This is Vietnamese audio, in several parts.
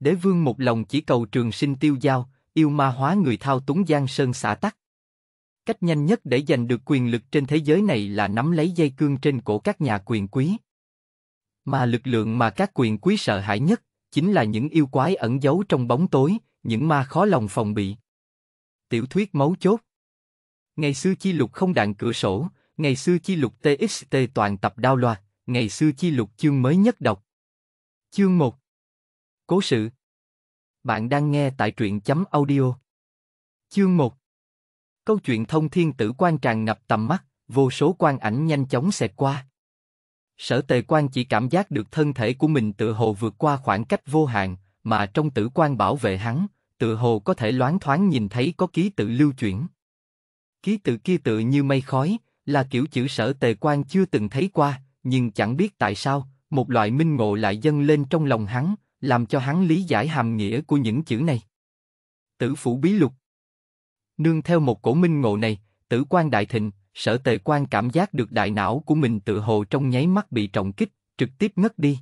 Đế vương một lòng chỉ cầu trường sinh tiêu giao, yêu ma hóa người thao túng giang sơn xả tắc. Cách nhanh nhất để giành được quyền lực trên thế giới này là nắm lấy dây cương trên cổ các nhà quyền quý. Mà lực lượng mà các quyền quý sợ hãi nhất chính là những yêu quái ẩn giấu trong bóng tối, những ma khó lòng phòng bị. Tiểu thuyết mấu chốt Ngày xưa chi lục không đạn cửa sổ, ngày xưa chi lục TXT toàn tập đao loạt, ngày xưa chi lục chương mới nhất đọc. Chương 1 Cố sự Bạn đang nghe tại truyện chấm audio Chương 1 Câu chuyện thông thiên tử quan tràn ngập tầm mắt, vô số quan ảnh nhanh chóng xẹt qua. Sở tề quan chỉ cảm giác được thân thể của mình tự hồ vượt qua khoảng cách vô hạn, mà trong tử quan bảo vệ hắn, tự hồ có thể loáng thoáng nhìn thấy có ký tự lưu chuyển. Ký tự kia tự như mây khói, là kiểu chữ sở tề quan chưa từng thấy qua, nhưng chẳng biết tại sao, một loại minh ngộ lại dâng lên trong lòng hắn, làm cho hắn lý giải hàm nghĩa của những chữ này. Tử phủ bí lục. Nương theo một cổ minh ngộ này, tử quan đại thịnh, sở tề quan cảm giác được đại não của mình tự hồ trong nháy mắt bị trọng kích, trực tiếp ngất đi.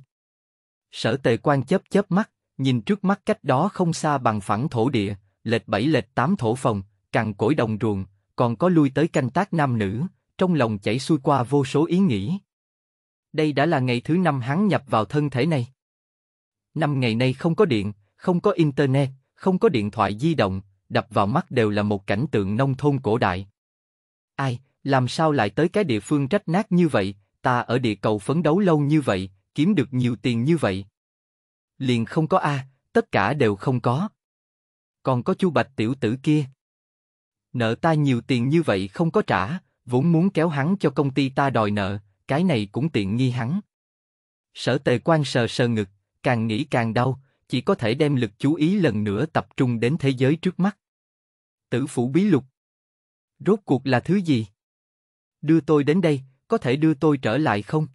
Sở tề quan chớp chớp mắt, nhìn trước mắt cách đó không xa bằng phẳng thổ địa, lệch bảy lệch tám thổ phòng, cằn cỗi đồng ruộng, còn có lui tới canh tác nam nữ, trong lòng chảy xuôi qua vô số ý nghĩ. Đây đã là ngày thứ năm hắn nhập vào thân thể này. Năm ngày nay không có điện, không có internet, không có điện thoại di động, đập vào mắt đều là một cảnh tượng nông thôn cổ đại. Ai, làm sao lại tới cái địa phương rách nát như vậy, ta ở địa cầu phấn đấu lâu như vậy, kiếm được nhiều tiền như vậy. Liền không có A, tất cả đều không có. Còn có chu bạch tiểu tử kia. Nợ ta nhiều tiền như vậy không có trả, vốn muốn kéo hắn cho công ty ta đòi nợ, cái này cũng tiện nghi hắn. Sở tề quan sờ sờ ngực, càng nghĩ càng đau, chỉ có thể đem lực chú ý lần nữa tập trung đến thế giới trước mắt. Tử phủ bí lục. Rốt cuộc là thứ gì? Đưa tôi đến đây, có thể đưa tôi trở lại không?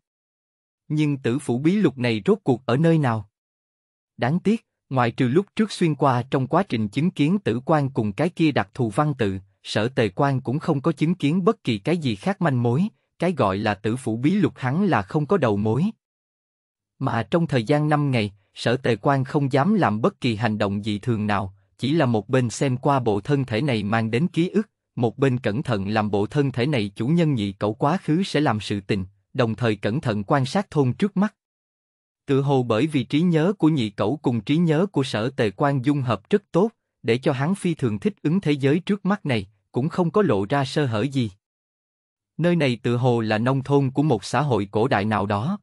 Nhưng tử phủ bí lục này rốt cuộc ở nơi nào? Đáng tiếc, ngoại trừ lúc trước xuyên qua trong quá trình chứng kiến tử quan cùng cái kia đặc thù văn tự, sở tề quan cũng không có chứng kiến bất kỳ cái gì khác manh mối, cái gọi là tử phủ bí lục hắn là không có đầu mối. Mà trong thời gian 5 ngày, sở tề quan không dám làm bất kỳ hành động dị thường nào, chỉ là một bên xem qua bộ thân thể này mang đến ký ức, một bên cẩn thận làm bộ thân thể này chủ nhân nhị cậu quá khứ sẽ làm sự tình, đồng thời cẩn thận quan sát thôn trước mắt. Tự hồ bởi vì trí nhớ của nhị cậu cùng trí nhớ của sở tề quan dung hợp rất tốt, để cho hắn phi thường thích ứng thế giới trước mắt này, cũng không có lộ ra sơ hở gì. Nơi này tự hồ là nông thôn của một xã hội cổ đại nào đó.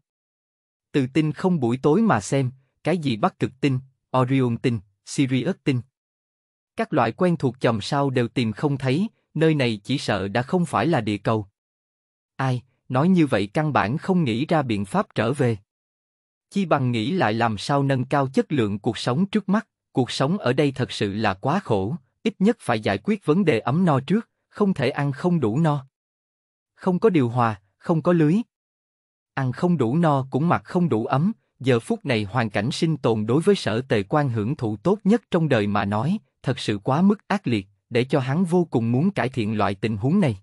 Tự tin không buổi tối mà xem, cái gì Bắc Cực tinh, Orion tinh, Sirius tinh. Các loại quen thuộc chòm sao đều tìm không thấy, nơi này chỉ sợ đã không phải là địa cầu. Ai, nói như vậy căn bản không nghĩ ra biện pháp trở về. Chi bằng nghĩ lại làm sao nâng cao chất lượng cuộc sống trước mắt, cuộc sống ở đây thật sự là quá khổ, ít nhất phải giải quyết vấn đề ấm no trước, không thể ăn không đủ no. Không có điều hòa, không có lưới, ăn không đủ no cũng mặc không đủ ấm, giờ phút này hoàn cảnh sinh tồn đối với sở tề quan hưởng thụ tốt nhất trong đời mà nói, thật sự quá mức ác liệt, để cho hắn vô cùng muốn cải thiện loại tình huống này.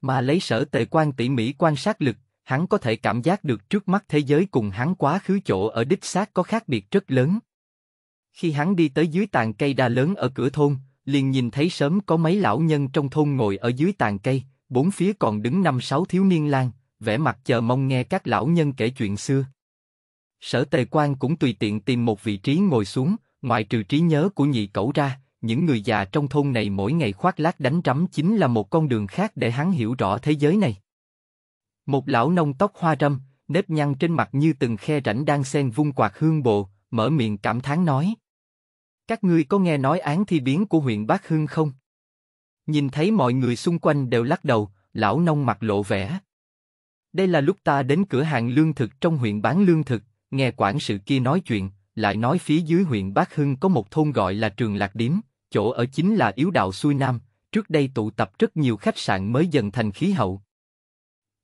Mà lấy sở tề quan tỉ mỉ quan sát lực, hắn có thể cảm giác được trước mắt thế giới cùng hắn quá khứ chỗ ở đích xác có khác biệt rất lớn. Khi hắn đi tới dưới tàn cây đa lớn ở cửa thôn, liền nhìn thấy sớm có mấy lão nhân trong thôn ngồi ở dưới tàn cây, bốn phía còn đứng năm sáu thiếu niên lang, vẻ mặt chờ mong nghe các lão nhân kể chuyện xưa. Sở Tề Quan cũng tùy tiện tìm một vị trí ngồi xuống, ngoại trừ trí nhớ của nhị cẩu ra, những người già trong thôn này mỗi ngày khoác lác đánh trắm chính là một con đường khác để hắn hiểu rõ thế giới này. Một lão nông tóc hoa râm, nếp nhăn trên mặt như từng khe rãnh đang xen vung quạt hương bộ, mở miệng cảm thán nói. Các ngươi có nghe nói án thi biến của huyện Bác Hưng không? Nhìn thấy mọi người xung quanh đều lắc đầu, lão nông mặt lộ vẻ. Đây là lúc ta đến cửa hàng lương thực trong huyện bán lương thực, nghe quản sự kia nói chuyện, lại nói phía dưới huyện Bác Hưng có một thôn gọi là Trường Lạc Điếm, chỗ ở chính là Yếu Đạo xuôi Nam, trước đây tụ tập rất nhiều khách sạn mới dần thành khí hậu.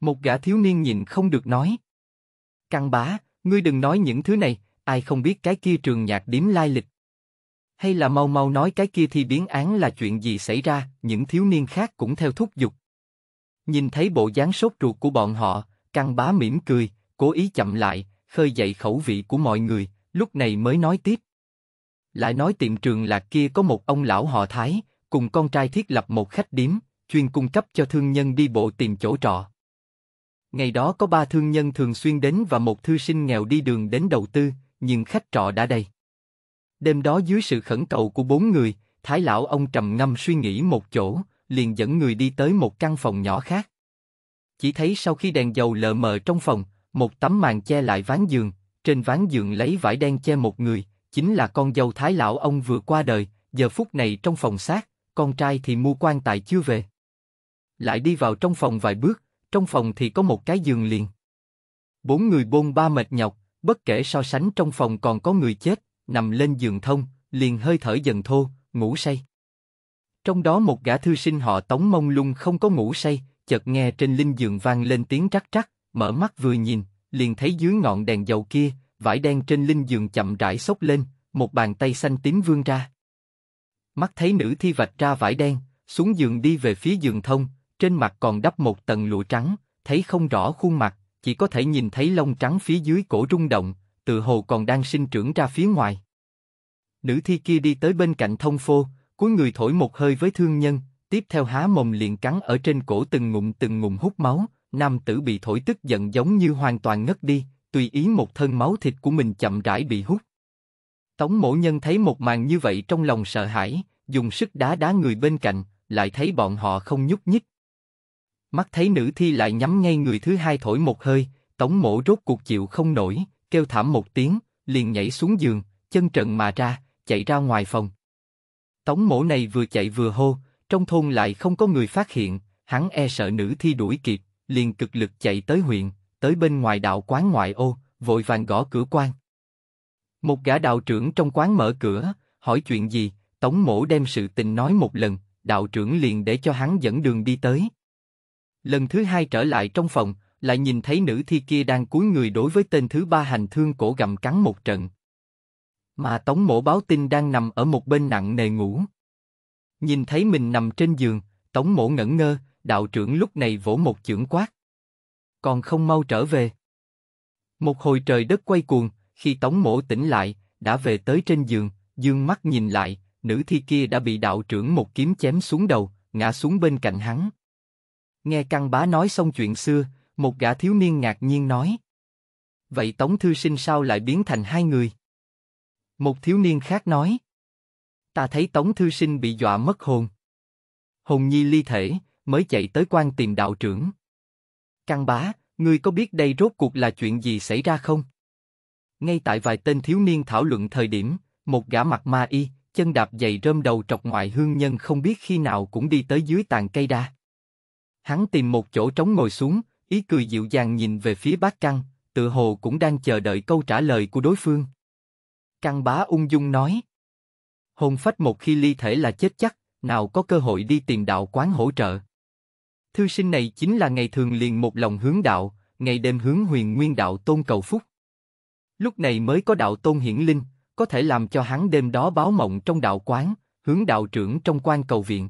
Một gã thiếu niên nhìn không được nói. Căng bá, ngươi đừng nói những thứ này, ai không biết cái kia trường nhạc điếm lai lịch. Hay là mau mau nói cái kia thì biến án là chuyện gì xảy ra, những thiếu niên khác cũng theo thúc giục. Nhìn thấy bộ dáng sốt ruột của bọn họ, Căng bá mỉm cười, cố ý chậm lại, khơi dậy khẩu vị của mọi người, lúc này mới nói tiếp. Lại nói tiệm trường lạc kia có một ông lão họ Thái, cùng con trai thiết lập một khách điếm, chuyên cung cấp cho thương nhân đi bộ tìm chỗ trọ. Ngày đó có ba thương nhân thường xuyên đến và một thư sinh nghèo đi đường đến đầu tư, nhưng khách trọ đã đầy. Đêm đó dưới sự khẩn cầu của bốn người, Thái lão ông trầm ngâm suy nghĩ một chỗ, liền dẫn người đi tới một căn phòng nhỏ khác. Chỉ thấy sau khi đèn dầu lờ mờ trong phòng, một tấm màn che lại ván giường, trên ván giường lấy vải đen che một người, chính là con dâu thái lão ông vừa qua đời, giờ phút này trong phòng xác, con trai thì mua quan tài chưa về. Lại đi vào trong phòng vài bước, trong phòng thì có một cái giường liền. Bốn người bôn ba mệt nhọc, bất kể so sánh trong phòng còn có người chết, nằm lên giường thông, liền hơi thở dần thô, ngủ say. Trong đó một gã thư sinh họ Tống mông lung không có ngủ say, chợt nghe trên linh giường vang lên tiếng rắc rắc, mở mắt vừa nhìn, liền thấy dưới ngọn đèn dầu kia, vải đen trên linh giường chậm rãi xốc lên, một bàn tay xanh tím vươn ra. Mắt thấy nữ thi vạch ra vải đen, xuống giường đi về phía giường thông, trên mặt còn đắp một tầng lụa trắng, thấy không rõ khuôn mặt, chỉ có thể nhìn thấy lông trắng phía dưới cổ rung động, tự hồ còn đang sinh trưởng ra phía ngoài. Nữ thi kia đi tới bên cạnh thông phô, cuối người thổi một hơi với thương nhân, tiếp theo há mồm liền cắn ở trên cổ từng ngụm từng ngụm hút máu, nam tử bị thổi tức giận giống như hoàn toàn ngất đi, tùy ý một thân máu thịt của mình chậm rãi bị hút. Tống mổ nhân thấy một màn như vậy trong lòng sợ hãi, dùng sức đá đá người bên cạnh, lại thấy bọn họ không nhúc nhích. Mắt thấy nữ thi lại nhắm ngay người thứ hai thổi một hơi, tống mổ rốt cuộc chịu không nổi, kêu thảm một tiếng, liền nhảy xuống giường, chân trần mà ra, chạy ra ngoài phòng. Tống mổ này vừa chạy vừa hô, trong thôn lại không có người phát hiện, hắn e sợ nữ thi đuổi kịp, liền cực lực chạy tới huyện, tới bên ngoài đạo quán ngoại ô, vội vàng gõ cửa quan. Một gã đạo trưởng trong quán mở cửa, hỏi chuyện gì, Tống mổ đem sự tình nói một lần, đạo trưởng liền để cho hắn dẫn đường đi tới. Lần thứ hai trở lại trong phòng, lại nhìn thấy nữ thi kia đang cúi người đối với tên thứ ba hành thương cổ gầm cắn một trận, mà Tống Mỗ báo tin đang nằm ở một bên nặng nề ngủ. Nhìn thấy mình nằm trên giường, Tống Mỗ ngẩn ngơ, đạo trưởng lúc này vỗ một chưởng quát. Còn không mau trở về. Một hồi trời đất quay cuồng, khi Tống Mỗ tỉnh lại, đã về tới trên giường, dương mắt nhìn lại, nữ thi kia đã bị đạo trưởng một kiếm chém xuống đầu, ngã xuống bên cạnh hắn. Nghe căn bá nói xong chuyện xưa, một gã thiếu niên ngạc nhiên nói. Vậy Tống Thư Sinh sao lại biến thành hai người? Một thiếu niên khác nói. Ta thấy Tống Thư Sinh bị dọa mất hồn. Hồn nhi ly thể, mới chạy tới quan tìm đạo trưởng. Căn bá, ngươi có biết đây rốt cuộc là chuyện gì xảy ra không? Ngay tại vài tên thiếu niên thảo luận thời điểm, một gã mặt ma y, chân đạp giày rơm đầu trọc ngoại hương nhân không biết khi nào cũng đi tới dưới tàn cây đa. Hắn tìm một chỗ trống ngồi xuống, ý cười dịu dàng nhìn về phía bác căng, tự hồ cũng đang chờ đợi câu trả lời của đối phương. Căng bá ung dung nói. Hồn phách một khi ly thể là chết chắc, nào có cơ hội đi tiền đạo quán hỗ trợ. Thư sinh này chính là ngày thường liền một lòng hướng đạo, ngày đêm hướng huyền nguyên đạo tôn cầu phúc. Lúc này mới có đạo tôn hiển linh, có thể làm cho hắn đêm đó báo mộng trong đạo quán, hướng đạo trưởng trong quan cầu viện.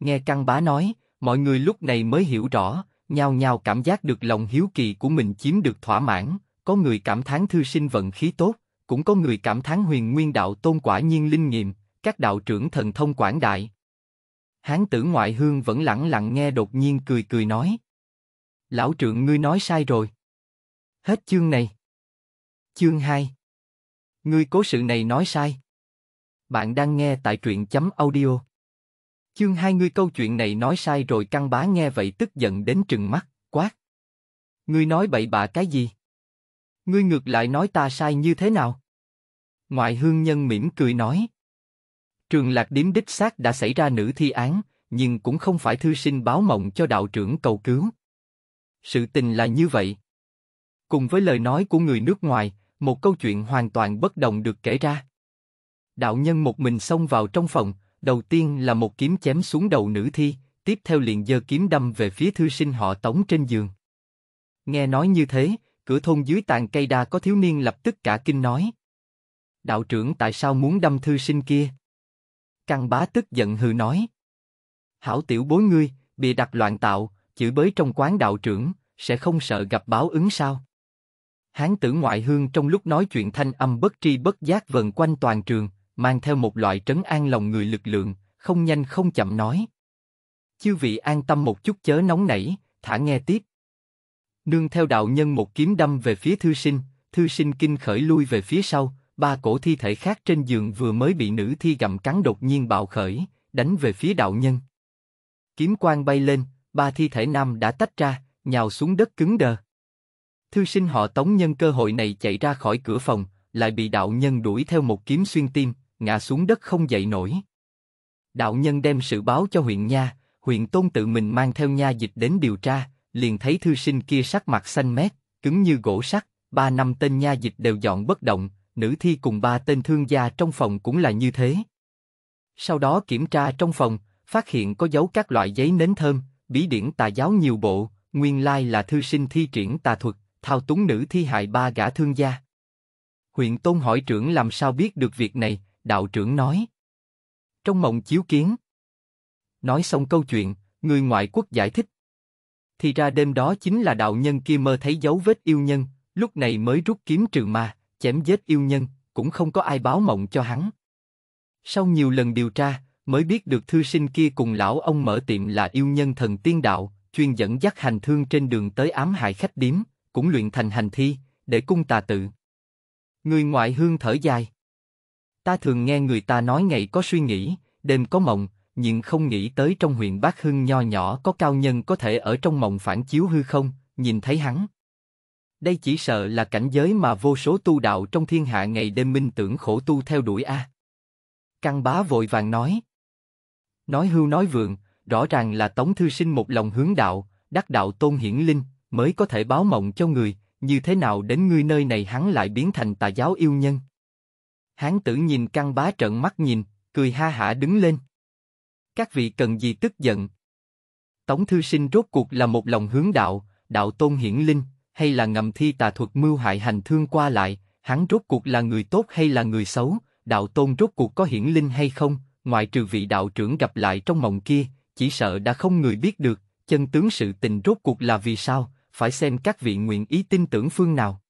Nghe căng bá nói, mọi người lúc này mới hiểu rõ, nhau nhau cảm giác được lòng hiếu kỳ của mình chiếm được thỏa mãn, có người cảm thán thư sinh vận khí tốt, cũng có người cảm thán huyền nguyên đạo tôn quả nhiên linh nghiệm, các đạo trưởng thần thông quảng đại. Hán tử ngoại hương vẫn lặng lặng nghe đột nhiên cười cười nói. Lão trưởng ngươi nói sai rồi. Hết chương này. Chương 2 Ngươi cố sự này nói sai. Bạn đang nghe tại truyện chấm audio. Chương 2 ngươi câu chuyện này nói sai rồi căng bá nghe vậy tức giận đến trừng mắt, quát. Ngươi nói bậy bạ cái gì? Ngươi ngược lại nói ta sai như thế nào? Ngoại hương nhân mỉm cười nói. Trường lạc điếm đích xác đã xảy ra nữ thi án, nhưng cũng không phải thư sinh báo mộng cho đạo trưởng cầu cứu. Sự tình là như vậy. Cùng với lời nói của người nước ngoài, một câu chuyện hoàn toàn bất đồng được kể ra. Đạo nhân một mình xông vào trong phòng, đầu tiên là một kiếm chém xuống đầu nữ thi, tiếp theo liền giơ kiếm đâm về phía thư sinh họ tống trên giường. Nghe nói như thế, Cửa thôn dưới tàn cây đa có thiếu niên lập tức cả kinh nói. Đạo trưởng tại sao muốn đâm thư sinh kia? Căng bá tức giận hừ nói. Hảo tiểu bối ngươi, bị đặt loạn tạo, chửi bới trong quán đạo trưởng, sẽ không sợ gặp báo ứng sao? Hán tử ngoại hương trong lúc nói chuyện thanh âm bất tri bất giác vần quanh toàn trường, mang theo một loại trấn an lòng người lực lượng, không nhanh không chậm nói. Chư vị an tâm một chút chớ nóng nảy, thả nghe tiếp. Nương theo đạo nhân một kiếm đâm về phía thư sinh, thư sinh kinh khởi lui về phía sau, ba cổ thi thể khác trên giường vừa mới bị nữ thi gặm cắn đột nhiên bạo khởi, đánh về phía đạo nhân. Kiếm quang bay lên, ba thi thể nam đã tách ra, nhào xuống đất cứng đờ. Thư sinh họ tống nhân cơ hội này chạy ra khỏi cửa phòng, lại bị đạo nhân đuổi theo một kiếm xuyên tim, ngã xuống đất không dậy nổi. Đạo nhân đem sự báo cho huyện nha, huyện tôn tự mình mang theo nha dịch đến điều tra, liền thấy thư sinh kia sắc mặt xanh mét, cứng như gỗ sắt, ba năm tên nha dịch đều dọn bất động, nữ thi cùng ba tên thương gia trong phòng cũng là như thế. Sau đó kiểm tra trong phòng, phát hiện có dấu các loại giấy nến thơm, bí điển tà giáo nhiều bộ, nguyên lai là thư sinh thi triển tà thuật, thao túng nữ thi hại ba gã thương gia. Huyện Tôn hỏi trưởng làm sao biết được việc này, đạo trưởng nói. Trong mộng chiếu kiến. Nói xong câu chuyện, người ngoại quốc giải thích, thì ra đêm đó chính là đạo nhân kia mơ thấy dấu vết yêu nhân, lúc này mới rút kiếm trừ ma, chém giết yêu nhân, cũng không có ai báo mộng cho hắn. Sau nhiều lần điều tra, mới biết được thư sinh kia cùng lão ông mở tiệm là yêu nhân thần tiên đạo, chuyên dẫn dắt hành thương trên đường tới ám hại khách điếm, cũng luyện thành hành thi, để cung tà tự. Người ngoại hương thở dài. Ta thường nghe người ta nói ngày có suy nghĩ, đêm có mộng, nhưng không nghĩ tới trong huyện Bác Hưng nho nhỏ có cao nhân có thể ở trong mộng phản chiếu hư không, nhìn thấy hắn. Đây chỉ sợ là cảnh giới mà vô số tu đạo trong thiên hạ ngày đêm minh tưởng khổ tu theo đuổi a. căn bá vội vàng nói. Nói hưu nói vượng, rõ ràng là Tống Thư Sinh một lòng hướng đạo, đắc đạo tôn hiển linh, mới có thể báo mộng cho người, như thế nào đến ngươi nơi này hắn lại biến thành tà giáo yêu nhân. Hán tử nhìn căn bá trợn mắt nhìn, cười ha hả đứng lên. Các vị cần gì tức giận? Tống thư sinh rốt cuộc là một lòng hướng đạo, đạo tôn hiển linh, hay là ngầm thi tà thuật mưu hại hành thương qua lại, hắn rốt cuộc là người tốt hay là người xấu, đạo tôn rốt cuộc có hiển linh hay không, ngoại trừ vị đạo trưởng gặp lại trong mộng kia, chỉ sợ đã không người biết được, chân tướng sự tình rốt cuộc là vì sao, phải xem các vị nguyện ý tin tưởng phương nào.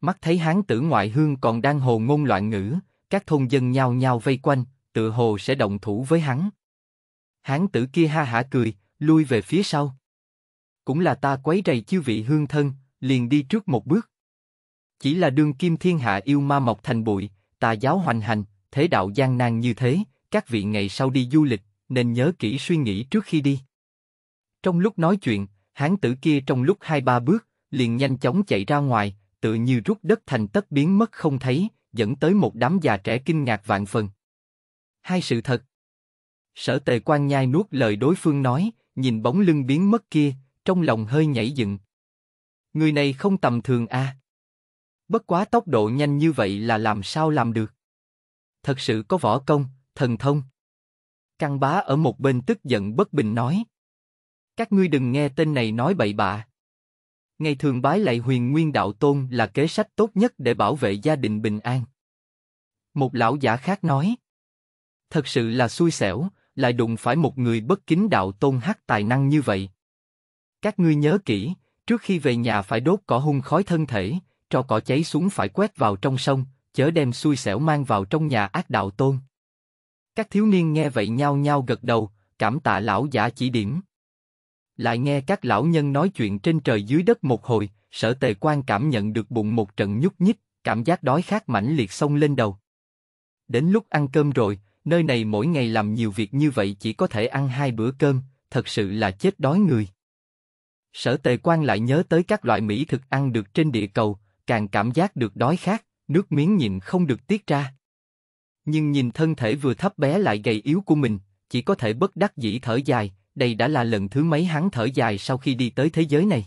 Mắt thấy hán tử ngoại hương còn đang hồ ngôn loạn ngữ, các thôn dân nhao nhao vây quanh, tự hồ sẽ động thủ với hắn hán tử kia ha hả cười, lui về phía sau. Cũng là ta quấy rầy chư vị hương thân, liền đi trước một bước. Chỉ là đương kim thiên hạ yêu ma mọc thành bụi, tà giáo hoành hành, thế đạo gian nan như thế, các vị ngày sau đi du lịch, nên nhớ kỹ suy nghĩ trước khi đi. Trong lúc nói chuyện, hán tử kia trong lúc hai ba bước, liền nhanh chóng chạy ra ngoài, tự như rút đất thành tất biến mất không thấy, dẫn tới một đám già trẻ kinh ngạc vạn phần. Hai sự thật, Sở tề quan nhai nuốt lời đối phương nói, nhìn bóng lưng biến mất kia, trong lòng hơi nhảy dựng. Người này không tầm thường a. À? Bất quá tốc độ nhanh như vậy là làm sao làm được? Thật sự có võ công, thần thông. căn bá ở một bên tức giận bất bình nói. Các ngươi đừng nghe tên này nói bậy bạ. Ngày thường bái lại huyền nguyên đạo tôn là kế sách tốt nhất để bảo vệ gia đình bình an. Một lão giả khác nói. Thật sự là xui xẻo, lại đụng phải một người bất kính đạo tôn hắc tài năng như vậy. Các ngươi nhớ kỹ, trước khi về nhà phải đốt cỏ hung khói thân thể, cho cỏ cháy xuống phải quét vào trong sông, chớ đem xui xẻo mang vào trong nhà ác đạo tôn. Các thiếu niên nghe vậy nhao nhao gật đầu, cảm tạ lão giả chỉ điểm. Lại nghe các lão nhân nói chuyện trên trời dưới đất một hồi, sở tề quan cảm nhận được bụng một trận nhúc nhích, cảm giác đói khát mãnh liệt xông lên đầu. Đến lúc ăn cơm rồi, nơi này mỗi ngày làm nhiều việc như vậy chỉ có thể ăn hai bữa cơm, thật sự là chết đói người. Sở Tề Quan lại nhớ tới các loại mỹ thực ăn được trên địa cầu, càng cảm giác được đói khát, nước miếng nhịn không được tiết ra. Nhưng nhìn thân thể vừa thấp bé lại gầy yếu của mình, chỉ có thể bất đắc dĩ thở dài, đây đã là lần thứ mấy hắn thở dài sau khi đi tới thế giới này.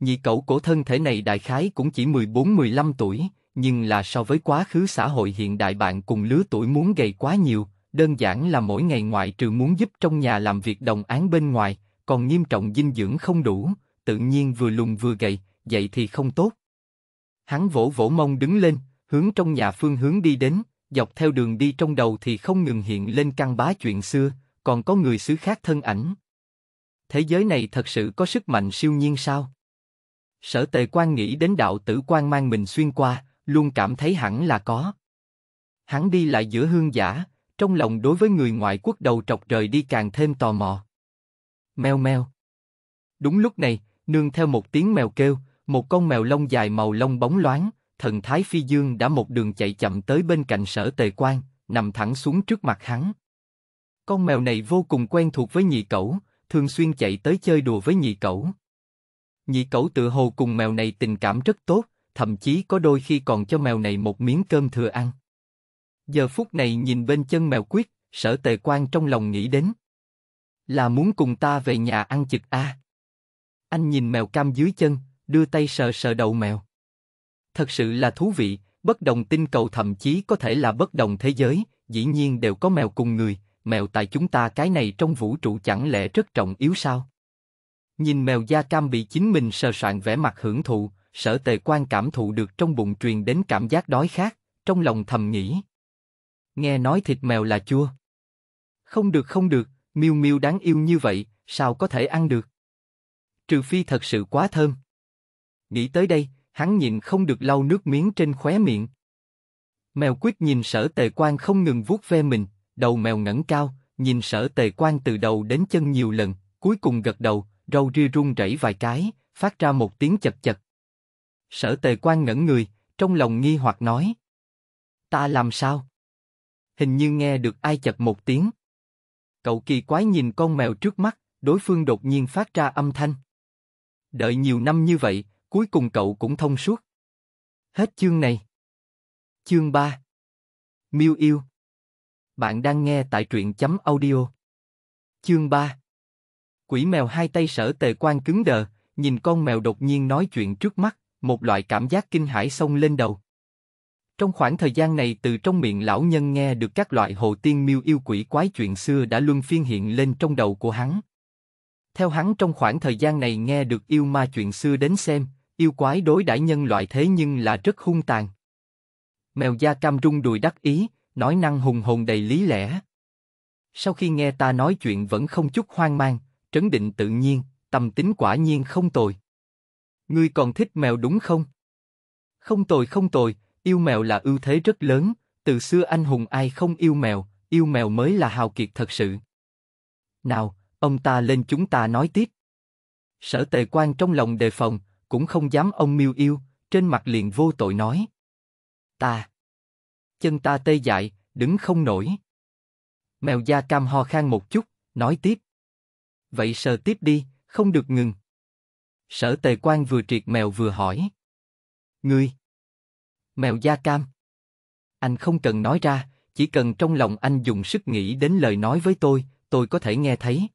Nhị cậu cổ thân thể này đại khái cũng chỉ 14-15 tuổi, nhưng là so với quá khứ xã hội hiện đại bạn cùng lứa tuổi muốn gầy quá nhiều, đơn giản là mỗi ngày ngoại trừ muốn giúp trong nhà làm việc đồng án bên ngoài, còn nghiêm trọng dinh dưỡng không đủ, tự nhiên vừa lùn vừa gầy, vậy thì không tốt. Hắn vỗ vỗ mông đứng lên, hướng trong nhà phương hướng đi đến, dọc theo đường đi trong đầu thì không ngừng hiện lên căn bá chuyện xưa, còn có người xứ khác thân ảnh. Thế giới này thật sự có sức mạnh siêu nhiên sao? Sở tề quan nghĩ đến đạo tử quan mang mình xuyên qua, luôn cảm thấy hẳn là có. Hắn đi lại giữa hương giả, trong lòng đối với người ngoại quốc đầu trọc trời đi càng thêm tò mò. Mèo mèo. Đúng lúc này, nương theo một tiếng mèo kêu, một con mèo lông dài màu lông bóng loáng, thần thái phi dương đã một đường chạy chậm tới bên cạnh sở tề quan, nằm thẳng xuống trước mặt hắn. Con mèo này vô cùng quen thuộc với nhị cẩu, thường xuyên chạy tới chơi đùa với nhị cẩu. Nhị cẩu tự hồ cùng mèo này tình cảm rất tốt, thậm chí có đôi khi còn cho mèo này một miếng cơm thừa ăn. Giờ phút này nhìn bên chân mèo quyết, sở tề quan trong lòng nghĩ đến. Là muốn cùng ta về nhà ăn chực a à. Anh nhìn mèo cam dưới chân, đưa tay sờ sờ đầu mèo. Thật sự là thú vị, bất đồng tinh cầu thậm chí có thể là bất đồng thế giới, dĩ nhiên đều có mèo cùng người, mèo tại chúng ta cái này trong vũ trụ chẳng lẽ rất trọng yếu sao? Nhìn mèo da cam bị chính mình sờ soạn vẻ mặt hưởng thụ, sở tề quan cảm thụ được trong bụng truyền đến cảm giác đói khát, trong lòng thầm nghĩ. Nghe nói thịt mèo là chua. Không được không được, miêu miêu đáng yêu như vậy, sao có thể ăn được? Trừ phi thật sự quá thơm. Nghĩ tới đây, hắn nhìn không được lau nước miếng trên khóe miệng. Mèo quyết nhìn sở tề quan không ngừng vuốt ve mình, đầu mèo ngẩng cao, nhìn sở tề quan từ đầu đến chân nhiều lần, cuối cùng gật đầu, râu ria run rẩy vài cái, phát ra một tiếng chật chật. Sở tề quan ngẩn người, trong lòng nghi hoặc nói. Ta làm sao? Hình như nghe được ai chật một tiếng. Cậu kỳ quái nhìn con mèo trước mắt, đối phương đột nhiên phát ra âm thanh. Đợi nhiều năm như vậy, cuối cùng cậu cũng thông suốt. Hết chương này. Chương 3 Miêu yêu Bạn đang nghe tại truyện chấm audio. Chương 3 Quỷ mèo hai tay sở tề quan cứng đờ, nhìn con mèo đột nhiên nói chuyện trước mắt, một loại cảm giác kinh hãi xông lên đầu. Trong khoảng thời gian này từ trong miệng lão nhân nghe được các loại hồ tiên miêu yêu quỷ quái chuyện xưa đã luân phiên hiện lên trong đầu của hắn. Theo hắn trong khoảng thời gian này nghe được yêu ma chuyện xưa đến xem, yêu quái đối đãi nhân loại thế nhưng là rất hung tàn. Mèo da cam rung đùi đắc ý, nói năng hùng hồn đầy lý lẽ. Sau khi nghe ta nói chuyện vẫn không chút hoang mang, trấn định tự nhiên, tâm tính quả nhiên không tồi. Ngươi còn thích mèo đúng không? Không tồi không tồi, yêu mèo là ưu thế rất lớn, từ xưa anh hùng ai không yêu mèo, yêu mèo mới là hào kiệt thật sự. Nào, ông ta lên chúng ta nói tiếp. Sở tề quan trong lòng đề phòng, cũng không dám ông miêu yêu, trên mặt liền vô tội nói. Ta. Chân ta tê dại, đứng không nổi. Mèo da cam ho khan một chút, nói tiếp. Vậy sờ tiếp đi, không được ngừng. Sở tề quan vừa triệt mèo vừa hỏi. Ngươi! Mèo da cam! Anh không cần nói ra, chỉ cần trong lòng anh dùng sức nghĩ đến lời nói với tôi, tôi có thể nghe thấy.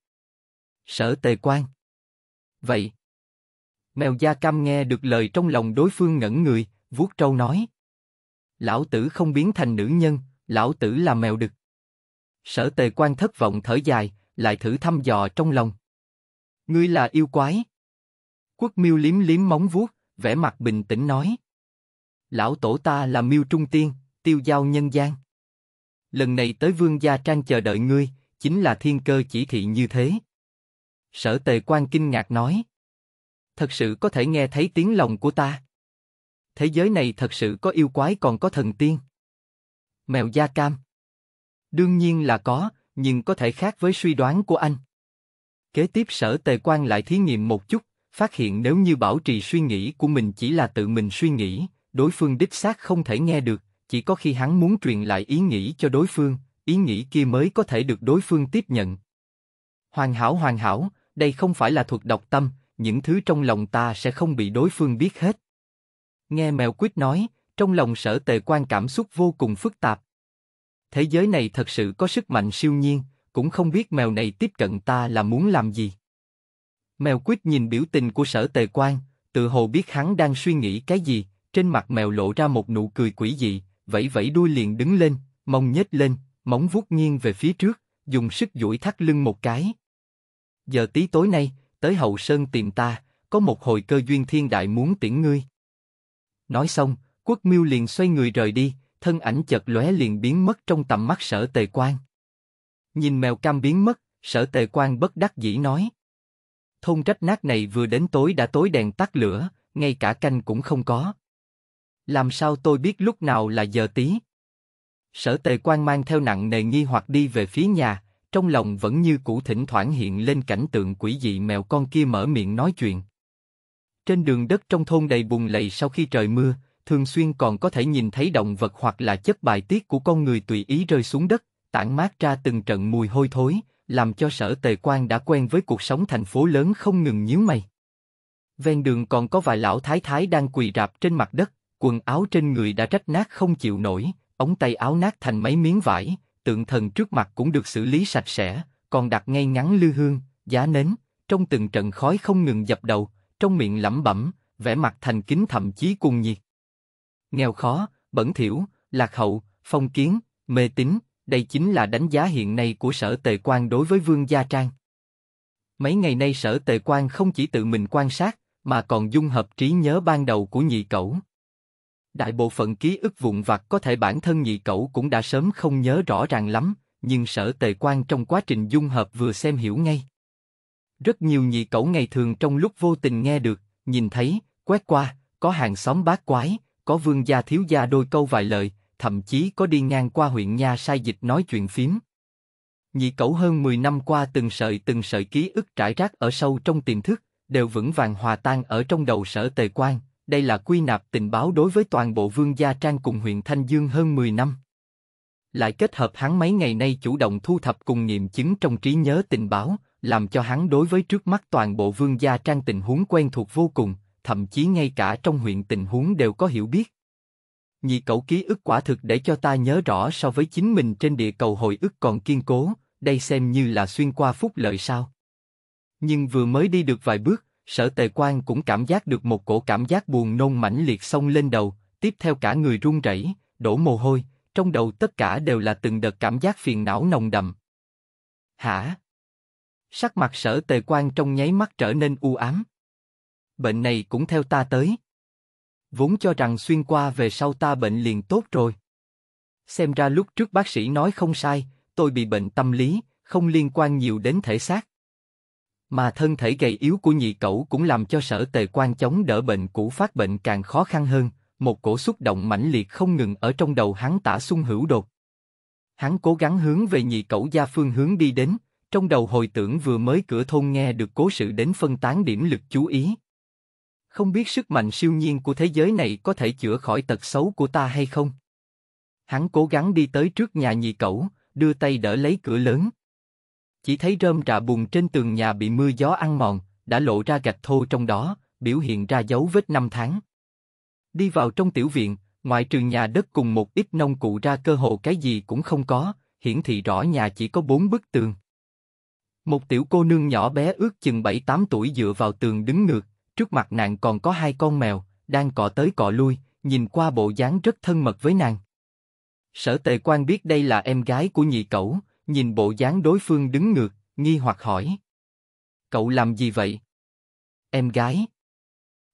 Sở tề quan! Vậy! Mèo da cam nghe được lời trong lòng đối phương ngẩn người, vuốt trâu nói. Lão tử không biến thành nữ nhân, lão tử là mèo đực. Sở tề quan thất vọng thở dài, lại thử thăm dò trong lòng. Ngươi là yêu quái. Quốc miêu liếm liếm móng vuốt, vẻ mặt bình tĩnh nói. Lão tổ ta là miêu trung tiên, tiêu giao nhân gian. Lần này tới vương gia trang chờ đợi ngươi, chính là thiên cơ chỉ thị như thế. Sở tề quan kinh ngạc nói. Thật sự có thể nghe thấy tiếng lòng của ta. Thế giới này thật sự có yêu quái còn có thần tiên. Mèo da cam. Đương nhiên là có, nhưng có thể khác với suy đoán của anh. Kế tiếp sở tề quan lại thí nghiệm một chút, phát hiện nếu như bảo trì suy nghĩ của mình chỉ là tự mình suy nghĩ, đối phương đích xác không thể nghe được, chỉ có khi hắn muốn truyền lại ý nghĩ cho đối phương, ý nghĩ kia mới có thể được đối phương tiếp nhận. Hoàn hảo hoàn hảo, đây không phải là thuật độc tâm, những thứ trong lòng ta sẽ không bị đối phương biết hết. Nghe mèo quyết nói, trong lòng sở tề quan cảm xúc vô cùng phức tạp. Thế giới này thật sự có sức mạnh siêu nhiên, cũng không biết mèo này tiếp cận ta là muốn làm gì. Mèo quýt nhìn biểu tình của sở tề quan, tự hồ biết hắn đang suy nghĩ cái gì, trên mặt mèo lộ ra một nụ cười quỷ dị, vẫy vẫy đuôi liền đứng lên, mông nhếch lên, móng vuốt nghiêng về phía trước, dùng sức duỗi thắt lưng một cái. Giờ tí tối nay, tới hậu sơn tìm ta, có một hồi cơ duyên thiên đại muốn tiễn ngươi. Nói xong, quất miêu liền xoay người rời đi, thân ảnh chợt lóe liền biến mất trong tầm mắt sở tề quan. Nhìn mèo cam biến mất, sở tề quan bất đắc dĩ nói thôn rách nát này vừa đến tối đã tối đèn tắt lửa, ngay cả canh cũng không có. Làm sao tôi biết lúc nào là giờ tí? Sở tề quan mang theo nặng nề nghi hoặc đi về phía nhà, trong lòng vẫn như cũ thỉnh thoảng hiện lên cảnh tượng quỷ dị mèo con kia mở miệng nói chuyện. Trên đường đất trong thôn đầy bùn lầy sau khi trời mưa, thường xuyên còn có thể nhìn thấy động vật hoặc là chất bài tiết của con người tùy ý rơi xuống đất, tản mát ra từng trận mùi hôi thối, làm cho sở tề quan đã quen với cuộc sống thành phố lớn không ngừng nhíu mày. Ven đường còn có vài lão thái thái đang quỳ rạp trên mặt đất, quần áo trên người đã rách nát không chịu nổi, ống tay áo nát thành mấy miếng vải, tượng thần trước mặt cũng được xử lý sạch sẽ, còn đặt ngay ngắn lư hương, giá nến, trong từng trận khói không ngừng dập đầu, trong miệng lẩm bẩm, vẻ mặt thành kính thậm chí cuồng nhiệt. Nghèo khó, bẩn thỉu, lạc hậu, phong kiến, mê tín, đây chính là đánh giá hiện nay của sở tề quan đối với Vương Gia Trang. Mấy ngày nay sở tề quan không chỉ tự mình quan sát, mà còn dung hợp trí nhớ ban đầu của nhị cẩu. Đại bộ phận ký ức vụn vặt có thể bản thân nhị cẩu cũng đã sớm không nhớ rõ ràng lắm, nhưng sở tề quan trong quá trình dung hợp vừa xem hiểu ngay. Rất nhiều nhị cẩu ngày thường trong lúc vô tình nghe được, nhìn thấy, quét qua, có hàng xóm bát quái, có vương gia thiếu gia đôi câu vài lời, thậm chí có đi ngang qua huyện nha sai dịch nói chuyện phím. Nhị cẩu hơn 10 năm qua từng sợi từng sợi ký ức trải rác ở sâu trong tiềm thức, đều vững vàng hòa tan ở trong đầu sở tề quan. Đây là quy nạp tình báo đối với toàn bộ vương gia trang cùng huyện Thanh Dương hơn 10 năm. Lại kết hợp hắn mấy ngày nay chủ động thu thập cùng nghiệm chứng trong trí nhớ tình báo, làm cho hắn đối với trước mắt toàn bộ vương gia trang tình huống quen thuộc vô cùng, thậm chí ngay cả trong huyện tình huống đều có hiểu biết nhị cậu ký ức quả thực để cho ta nhớ rõ so với chính mình trên địa cầu hồi ức còn kiên cố, đây xem như là xuyên qua phúc lợi sao. Nhưng vừa mới đi được vài bước, sở tề quan cũng cảm giác được một cổ cảm giác buồn nôn mãnh liệt xông lên đầu, tiếp theo cả người run rẩy, đổ mồ hôi, trong đầu tất cả đều là từng đợt cảm giác phiền não nồng đầm Hả? Sắc mặt sở tề quan trong nháy mắt trở nên u ám. Bệnh này cũng theo ta tới, vốn cho rằng xuyên qua về sau ta bệnh liền tốt rồi. Xem ra lúc trước bác sĩ nói không sai, tôi bị bệnh tâm lý, không liên quan nhiều đến thể xác. Mà thân thể gầy yếu của nhị cậu cũng làm cho sở tề quan chống đỡ bệnh cũ phát bệnh càng khó khăn hơn, một cổ xúc động mãnh liệt không ngừng ở trong đầu hắn tả xung hữu đột. Hắn cố gắng hướng về nhị cậu gia phương hướng đi đến, trong đầu hồi tưởng vừa mới cửa thôn nghe được cố sự đến phân tán điểm lực chú ý, không biết sức mạnh siêu nhiên của thế giới này có thể chữa khỏi tật xấu của ta hay không? Hắn cố gắng đi tới trước nhà nhị cẩu, đưa tay đỡ lấy cửa lớn. Chỉ thấy rơm rạ bùn trên tường nhà bị mưa gió ăn mòn, đã lộ ra gạch thô trong đó, biểu hiện ra dấu vết năm tháng. Đi vào trong tiểu viện, ngoại trừ nhà đất cùng một ít nông cụ ra cơ hồ cái gì cũng không có, hiển thị rõ nhà chỉ có bốn bức tường. Một tiểu cô nương nhỏ bé ước chừng 7-8 tuổi dựa vào tường đứng ngược, Trước mặt nàng còn có hai con mèo, đang cọ tới cọ lui, nhìn qua bộ dáng rất thân mật với nàng. Sở tề quan biết đây là em gái của nhị cẩu, nhìn bộ dáng đối phương đứng ngược, nghi hoặc hỏi. Cậu làm gì vậy? Em gái.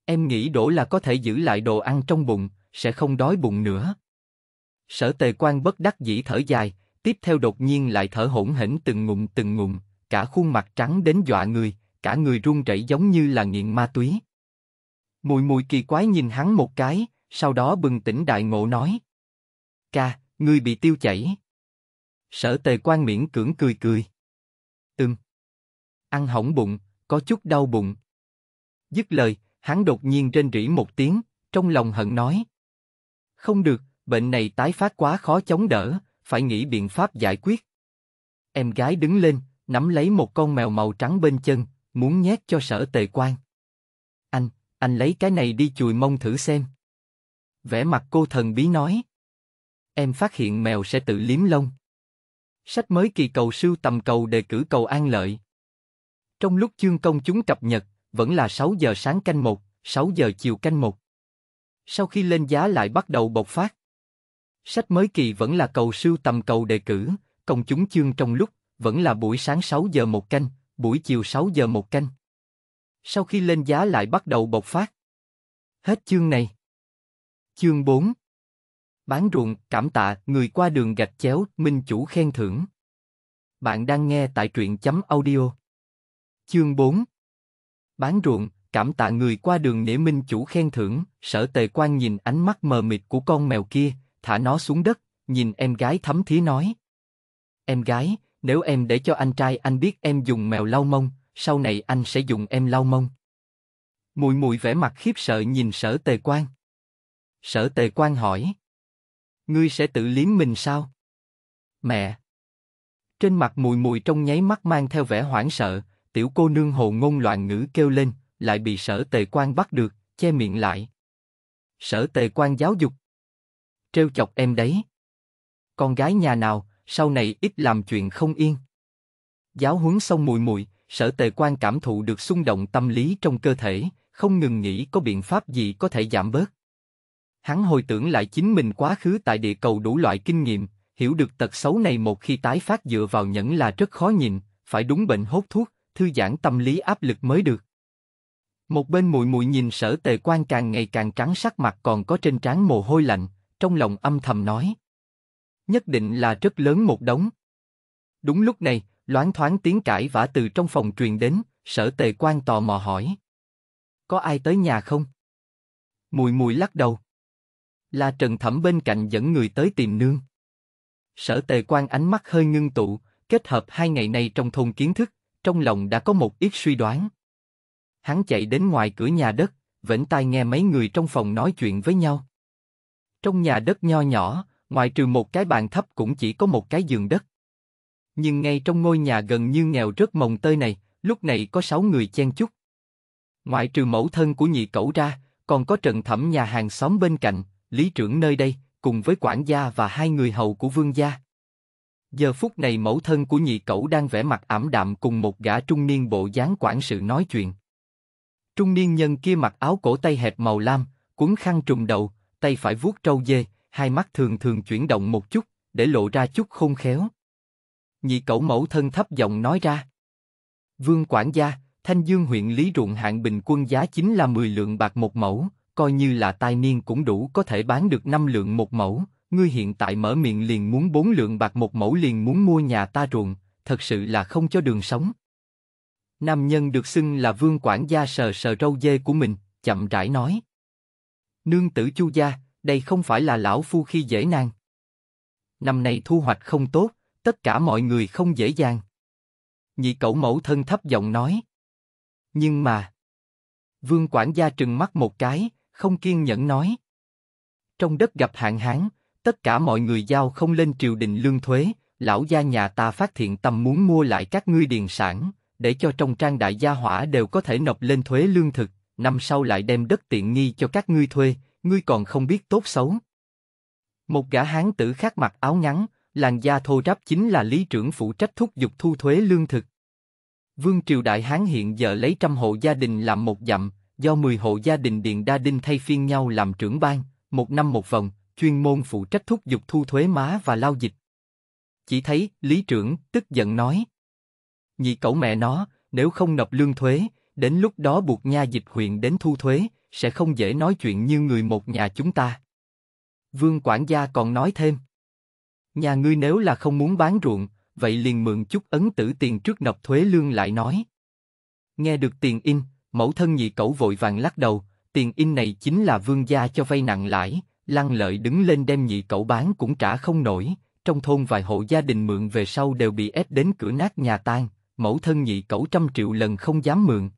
Em nghĩ đổ là có thể giữ lại đồ ăn trong bụng, sẽ không đói bụng nữa. Sở tề quan bất đắc dĩ thở dài, tiếp theo đột nhiên lại thở hổn hển từng ngụm từng ngụm, cả khuôn mặt trắng đến dọa người, cả người run rẩy giống như là nghiện ma túy. Mùi mùi kỳ quái nhìn hắn một cái, sau đó bừng tỉnh đại ngộ nói. Ca, ngươi bị tiêu chảy. Sở tề quan miễn cưỡng cười cười. Ừm. Ăn hỏng bụng, có chút đau bụng. Dứt lời, hắn đột nhiên rên rỉ một tiếng, trong lòng hận nói. Không được, bệnh này tái phát quá khó chống đỡ, phải nghĩ biện pháp giải quyết. Em gái đứng lên, nắm lấy một con mèo màu trắng bên chân, muốn nhét cho sở tề quan. Anh, anh lấy cái này đi chùi mông thử xem. Vẻ mặt cô thần bí nói. Em phát hiện mèo sẽ tự liếm lông. Sách mới kỳ cầu sưu tầm cầu đề cử cầu an lợi. Trong lúc chương công chúng cập nhật, vẫn là 6 giờ sáng canh một, 6 giờ chiều canh một. Sau khi lên giá lại bắt đầu bộc phát. Sách mới kỳ vẫn là cầu sưu tầm cầu đề cử, công chúng chương trong lúc, vẫn là buổi sáng 6 giờ một canh, buổi chiều 6 giờ một canh. Sau khi lên giá lại bắt đầu bộc phát. Hết chương này. Chương 4 Bán ruộng, cảm tạ, người qua đường gạch chéo, minh chủ khen thưởng. Bạn đang nghe tại truyện chấm audio. Chương 4 Bán ruộng, cảm tạ người qua đường nể minh chủ khen thưởng, sở tề quan nhìn ánh mắt mờ mịt của con mèo kia, thả nó xuống đất, nhìn em gái thấm thía nói. Em gái, nếu em để cho anh trai anh biết em dùng mèo lau mông, sau này anh sẽ dùng em lau mông. Mùi mùi vẻ mặt khiếp sợ nhìn sở tề quan. Sở tề quan hỏi. Ngươi sẽ tự liếm mình sao? Mẹ! Trên mặt mùi mùi trong nháy mắt mang theo vẻ hoảng sợ, tiểu cô nương hồ ngôn loạn ngữ kêu lên, lại bị sở tề quan bắt được, che miệng lại. Sở tề quan giáo dục. Trêu chọc em đấy. Con gái nhà nào, sau này ít làm chuyện không yên. Giáo huấn xong mùi mùi, sở tề quan cảm thụ được xung động tâm lý trong cơ thể, không ngừng nghĩ có biện pháp gì có thể giảm bớt. Hắn hồi tưởng lại chính mình quá khứ tại địa cầu đủ loại kinh nghiệm, hiểu được tật xấu này một khi tái phát dựa vào nhẫn là rất khó nhìn, phải đúng bệnh hốt thuốc, thư giãn tâm lý áp lực mới được. Một bên mùi mùi nhìn sở tề quan càng ngày càng trắng sắc mặt còn có trên trán mồ hôi lạnh, trong lòng âm thầm nói nhất định là rất lớn một đống. Đúng lúc này, loáng thoáng tiếng cãi vã từ trong phòng truyền đến, sở tề quan tò mò hỏi. Có ai tới nhà không? Mùi mùi lắc đầu. Là trần thẩm bên cạnh dẫn người tới tìm nương. Sở tề quan ánh mắt hơi ngưng tụ, kết hợp hai ngày này trong thôn kiến thức, trong lòng đã có một ít suy đoán. Hắn chạy đến ngoài cửa nhà đất, vẫn tai nghe mấy người trong phòng nói chuyện với nhau. Trong nhà đất nho nhỏ, Ngoại trừ một cái bàn thấp cũng chỉ có một cái giường đất. Nhưng ngay trong ngôi nhà gần như nghèo rớt mồng tơi này, lúc này có sáu người chen chúc. Ngoại trừ mẫu thân của nhị cẩu ra, còn có trần thẩm nhà hàng xóm bên cạnh, lý trưởng nơi đây, cùng với quản gia và hai người hầu của vương gia. Giờ phút này mẫu thân của nhị cẩu đang vẽ mặt ảm đạm cùng một gã trung niên bộ dáng quản sự nói chuyện. Trung niên nhân kia mặc áo cổ tay hẹp màu lam, cuốn khăn trùm đầu, tay phải vuốt trâu dê, hai mắt thường thường chuyển động một chút, để lộ ra chút khôn khéo. Nhị cậu mẫu thân thấp giọng nói ra. Vương quản gia, Thanh Dương huyện Lý Ruộng hạng bình quân giá chính là 10 lượng bạc một mẫu, coi như là tai niên cũng đủ có thể bán được 5 lượng một mẫu, ngươi hiện tại mở miệng liền muốn 4 lượng bạc một mẫu liền muốn mua nhà ta ruộng, thật sự là không cho đường sống. Nam nhân được xưng là vương quản gia sờ sờ râu dê của mình, chậm rãi nói. Nương tử chu gia, đây không phải là lão phu khi dễ nàng. Năm nay thu hoạch không tốt, tất cả mọi người không dễ dàng. Nhị cậu mẫu thân thấp giọng nói. Nhưng mà... Vương quản gia trừng mắt một cái, không kiên nhẫn nói. Trong đất gặp hạn hán, tất cả mọi người giao không lên triều đình lương thuế, lão gia nhà ta phát hiện tâm muốn mua lại các ngươi điền sản, để cho trong trang đại gia hỏa đều có thể nộp lên thuế lương thực, năm sau lại đem đất tiện nghi cho các ngươi thuê, ngươi còn không biết tốt xấu. Một gã hán tử khác mặc áo ngắn, làn da thô ráp chính là lý trưởng phụ trách thúc giục thu thuế lương thực. Vương triều đại hán hiện giờ lấy trăm hộ gia đình làm một dặm, do mười hộ gia đình Điện Đa Đinh thay phiên nhau làm trưởng ban, một năm một vòng, chuyên môn phụ trách thúc giục thu thuế má và lao dịch. Chỉ thấy, lý trưởng, tức giận nói. Nhị cậu mẹ nó, nếu không nộp lương thuế, đến lúc đó buộc nha dịch huyện đến thu thuế, sẽ không dễ nói chuyện như người một nhà chúng ta. Vương quản gia còn nói thêm. Nhà ngươi nếu là không muốn bán ruộng, vậy liền mượn chút ấn tử tiền trước nộp thuế lương lại nói. Nghe được tiền in, mẫu thân nhị cẩu vội vàng lắc đầu, tiền in này chính là vương gia cho vay nặng lãi, lăng lợi đứng lên đem nhị cẩu bán cũng trả không nổi, trong thôn vài hộ gia đình mượn về sau đều bị ép đến cửa nát nhà tan, mẫu thân nhị cẩu trăm triệu lần không dám mượn.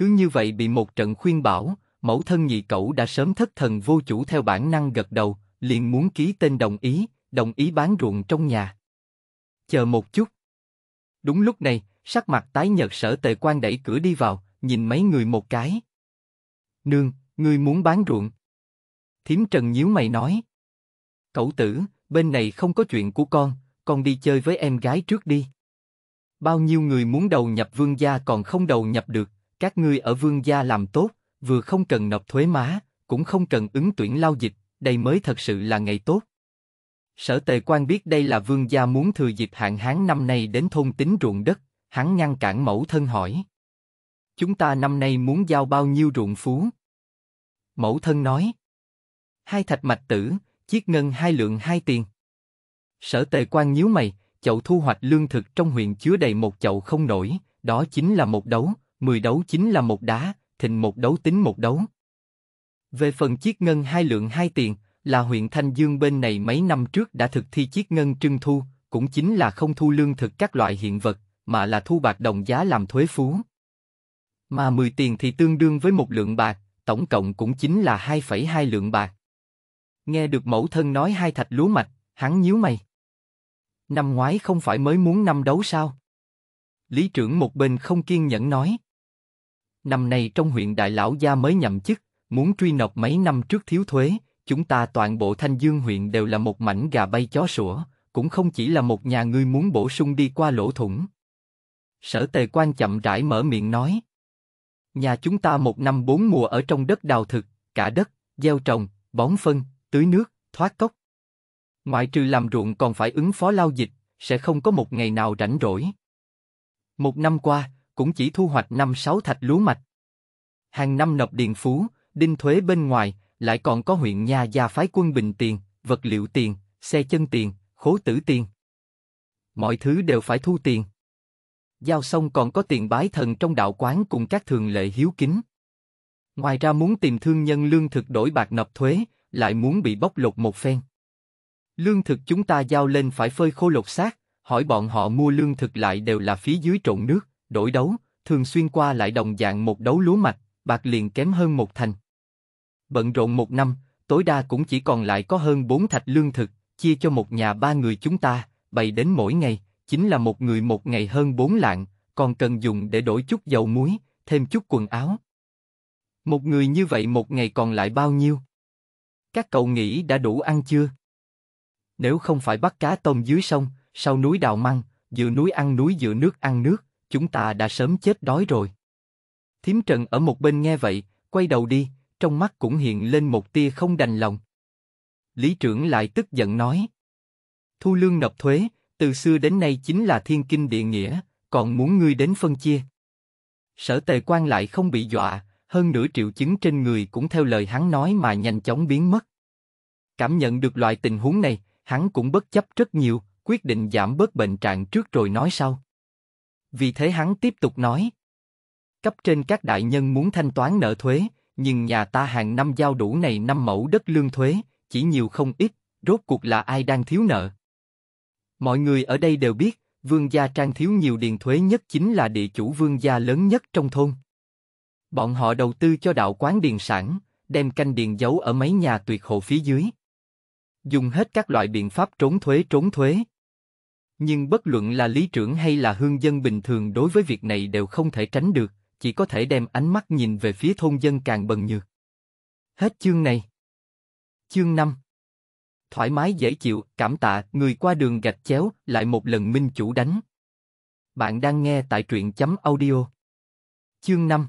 Cứ như vậy bị một trận khuyên bảo, mẫu thân nhị cậu đã sớm thất thần vô chủ theo bản năng gật đầu, liền muốn ký tên đồng ý, đồng ý bán ruộng trong nhà. Chờ một chút. Đúng lúc này, sắc mặt tái nhợt sở tề quan đẩy cửa đi vào, nhìn mấy người một cái. Nương, ngươi muốn bán ruộng. Thiếm Trần nhíu mày nói. Cậu tử, bên này không có chuyện của con, con đi chơi với em gái trước đi. Bao nhiêu người muốn đầu nhập vương gia còn không đầu nhập được, các ngươi ở vương gia làm tốt, vừa không cần nộp thuế má, cũng không cần ứng tuyển lao dịch, đây mới thật sự là ngày tốt. Sở tề quan biết đây là vương gia muốn thừa dịp hạn hán năm nay đến thôn tính ruộng đất, hắn ngăn cản mẫu thân hỏi. Chúng ta năm nay muốn giao bao nhiêu ruộng phú? Mẫu thân nói. Hai thạch mạch tử, chiếc ngân hai lượng hai tiền. Sở tề quan nhíu mày, chậu thu hoạch lương thực trong huyện chứa đầy một chậu không nổi, đó chính là một đấu, mười đấu chính là một đá, thịnh một đấu tính một đấu. Về phần chiếc ngân hai lượng hai tiền, là huyện Thanh Dương bên này mấy năm trước đã thực thi chiếc ngân trưng thu, cũng chính là không thu lương thực các loại hiện vật, mà là thu bạc đồng giá làm thuế phú. Mà 10 tiền thì tương đương với một lượng bạc, tổng cộng cũng chính là 2,2 lượng bạc. Nghe được mẫu thân nói hai thạch lúa mạch, hắn nhíu mày. Năm ngoái không phải mới muốn năm đấu sao? Lý trưởng một bên không kiên nhẫn nói. Năm nay trong huyện Đại Lão Gia mới nhậm chức, muốn truy nộp mấy năm trước thiếu thuế, chúng ta toàn bộ Thanh Dương huyện đều là một mảnh gà bay chó sủa, cũng không chỉ là một nhà ngươi muốn bổ sung đi qua lỗ thủng. Sở tề quan chậm rãi mở miệng nói. Nhà chúng ta một năm bốn mùa ở trong đất đào thực, cả đất, gieo trồng, bón phân, tưới nước, thoát cốc. Ngoại trừ làm ruộng còn phải ứng phó lao dịch, sẽ không có một ngày nào rảnh rỗi. Một năm qua, cũng chỉ thu hoạch 5-6 thạch lúa mạch. Hàng năm nộp điền phú, đinh thuế bên ngoài, lại còn có huyện nhà gia phái quân bình tiền, vật liệu tiền, xe chân tiền, khố tử tiền. Mọi thứ đều phải thu tiền. Giao xong còn có tiền bái thần trong đạo quán cùng các thường lệ hiếu kính. Ngoài ra muốn tìm thương nhân lương thực đổi bạc nộp thuế, lại muốn bị bóc lột một phen. Lương thực chúng ta giao lên phải phơi khô lột xác, hỏi bọn họ mua lương thực lại đều là phí dưới trộn nước đổi đấu, thường xuyên qua lại đồng dạng một đấu lúa mạch, bạc liền kém hơn một thành. Bận rộn một năm, tối đa cũng chỉ còn lại có hơn bốn thạch lương thực, chia cho một nhà ba người chúng ta, bày đến mỗi ngày, chính là một người một ngày hơn bốn lạng, còn cần dùng để đổi chút dầu muối, thêm chút quần áo. Một người như vậy một ngày còn lại bao nhiêu? Các cậu nghĩ đã đủ ăn chưa? Nếu không phải bắt cá tôm dưới sông, sau núi đào măng, giữa núi ăn núi giữa nước ăn nước, chúng ta đã sớm chết đói rồi. Thiếm Trần ở một bên nghe vậy, quay đầu đi, trong mắt cũng hiện lên một tia không đành lòng. Lý trưởng lại tức giận nói. Thu lương nộp thuế, từ xưa đến nay chính là thiên kinh địa nghĩa, còn muốn ngươi đến phân chia. Sở tề quan lại không bị dọa, hơn nửa triệu chứng trên người cũng theo lời hắn nói mà nhanh chóng biến mất. Cảm nhận được loại tình huống này, hắn cũng bất chấp rất nhiều, quyết định giảm bớt bệnh trạng trước rồi nói sau. Vì thế hắn tiếp tục nói. Cấp trên các đại nhân muốn thanh toán nợ thuế, nhưng nhà ta hàng năm giao đủ này năm mẫu đất lương thuế, chỉ nhiều không ít, rốt cuộc là ai đang thiếu nợ. Mọi người ở đây đều biết, vương gia trang thiếu nhiều điền thuế nhất chính là địa chủ vương gia lớn nhất trong thôn. Bọn họ đầu tư cho đạo quán điền sản, đem canh điền giấu ở mấy nhà tuyệt hộ phía dưới. Dùng hết các loại biện pháp trốn thuế trốn thuế, nhưng bất luận là lý trưởng hay là hương dân bình thường đối với việc này đều không thể tránh được, chỉ có thể đem ánh mắt nhìn về phía thôn dân càng bần nhược. Hết chương này. Chương 5 Thoải mái dễ chịu, cảm tạ, người qua đường gạch chéo, lại một lần minh chủ đánh. Bạn đang nghe tại truyện chấm audio. Chương 5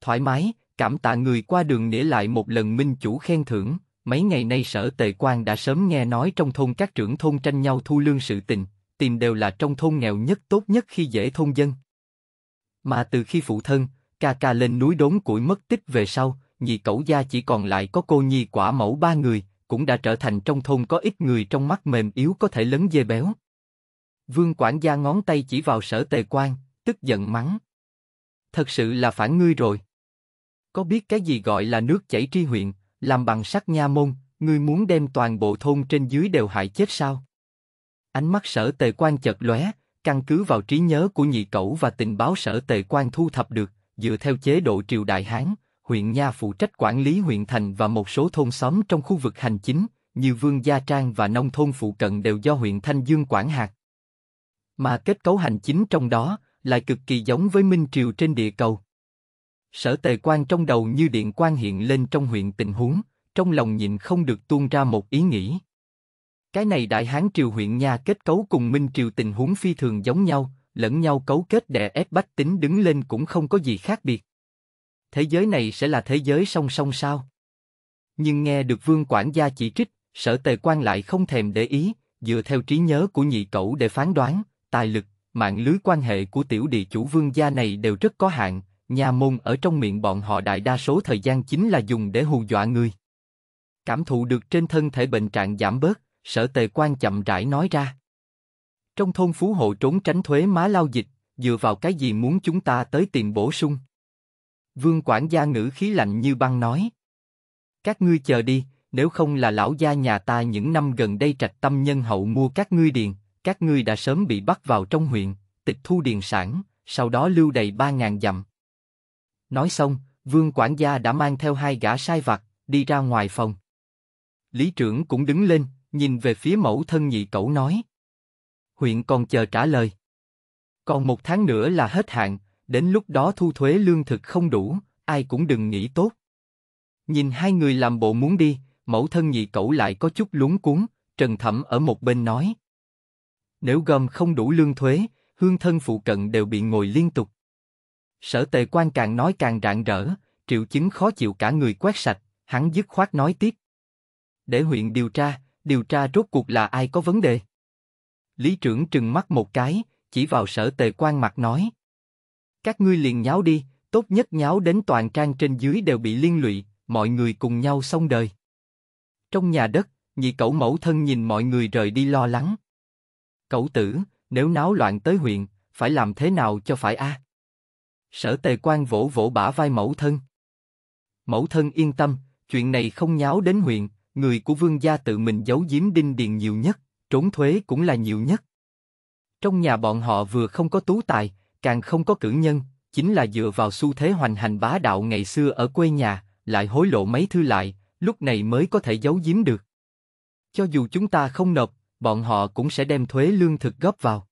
Thoải mái, cảm tạ người qua đường nể lại một lần minh chủ khen thưởng mấy ngày nay sở tề quan đã sớm nghe nói trong thôn các trưởng thôn tranh nhau thu lương sự tình, tìm đều là trong thôn nghèo nhất tốt nhất khi dễ thôn dân. Mà từ khi phụ thân, ca ca lên núi đốn củi mất tích về sau, nhị cẩu gia chỉ còn lại có cô nhi quả mẫu ba người, cũng đã trở thành trong thôn có ít người trong mắt mềm yếu có thể lớn dê béo. Vương quản gia ngón tay chỉ vào sở tề quan, tức giận mắng. Thật sự là phản ngươi rồi. Có biết cái gì gọi là nước chảy tri huyện, làm bằng sắt nha môn, ngươi muốn đem toàn bộ thôn trên dưới đều hại chết sao? Ánh mắt sở tề quan chợt lóe, căn cứ vào trí nhớ của nhị cẩu và tình báo sở tề quan thu thập được, dựa theo chế độ triều đại Hán, huyện nha phụ trách quản lý huyện thành và một số thôn xóm trong khu vực hành chính, như Vương Gia Trang và nông thôn phụ cận đều do huyện Thanh Dương quản hạt. Mà kết cấu hành chính trong đó lại cực kỳ giống với Minh Triều trên địa cầu. Sở tề quan trong đầu như điện quan hiện lên trong huyện tình huống, trong lòng nhịn không được tuôn ra một ý nghĩ. Cái này đại hán triều huyện nhà kết cấu cùng minh triều tình huống phi thường giống nhau, lẫn nhau cấu kết đè ép bách tính đứng lên cũng không có gì khác biệt. Thế giới này sẽ là thế giới song song sao? Nhưng nghe được vương quản gia chỉ trích, sở tề quan lại không thèm để ý, dựa theo trí nhớ của nhị cẩu để phán đoán, tài lực, mạng lưới quan hệ của tiểu địa chủ vương gia này đều rất có hạn, Nhà môn ở trong miệng bọn họ đại đa số thời gian chính là dùng để hù dọa người. Cảm thụ được trên thân thể bệnh trạng giảm bớt, sở tề quan chậm rãi nói ra. Trong thôn phú hộ trốn tránh thuế má lao dịch, dựa vào cái gì muốn chúng ta tới tìm bổ sung? Vương quản gia ngữ khí lạnh như băng nói. Các ngươi chờ đi, nếu không là lão gia nhà ta những năm gần đây trạch tâm nhân hậu mua các ngươi điền, các ngươi đã sớm bị bắt vào trong huyện, tịch thu điền sản, sau đó lưu đầy ba ngàn dặm. Nói xong, vương quản gia đã mang theo hai gã sai vặt, đi ra ngoài phòng. Lý trưởng cũng đứng lên, nhìn về phía mẫu thân nhị cậu nói. Huyện còn chờ trả lời. Còn một tháng nữa là hết hạn, đến lúc đó thu thuế lương thực không đủ, ai cũng đừng nghĩ tốt. Nhìn hai người làm bộ muốn đi, mẫu thân nhị cậu lại có chút lúng cuốn, trần thẩm ở một bên nói. Nếu gom không đủ lương thuế, hương thân phụ cận đều bị ngồi liên tục. Sở tề quan càng nói càng rạng rỡ, triệu chứng khó chịu cả người quét sạch, hắn dứt khoát nói tiếp. Để huyện điều tra, điều tra rốt cuộc là ai có vấn đề. Lý trưởng trừng mắt một cái, chỉ vào sở tề quan mặt nói. Các ngươi liền nháo đi, tốt nhất nháo đến toàn trang trên dưới đều bị liên lụy, mọi người cùng nhau xong đời. Trong nhà đất, nhị cậu mẫu thân nhìn mọi người rời đi lo lắng. cậu tử, nếu náo loạn tới huyện, phải làm thế nào cho phải a? À? Sở tề quan vỗ vỗ bả vai mẫu thân. Mẫu thân yên tâm, chuyện này không nháo đến huyện, người của vương gia tự mình giấu giếm đinh điền nhiều nhất, trốn thuế cũng là nhiều nhất. Trong nhà bọn họ vừa không có tú tài, càng không có cử nhân, chính là dựa vào xu thế hoành hành bá đạo ngày xưa ở quê nhà, lại hối lộ mấy thư lại, lúc này mới có thể giấu giếm được. Cho dù chúng ta không nộp, bọn họ cũng sẽ đem thuế lương thực góp vào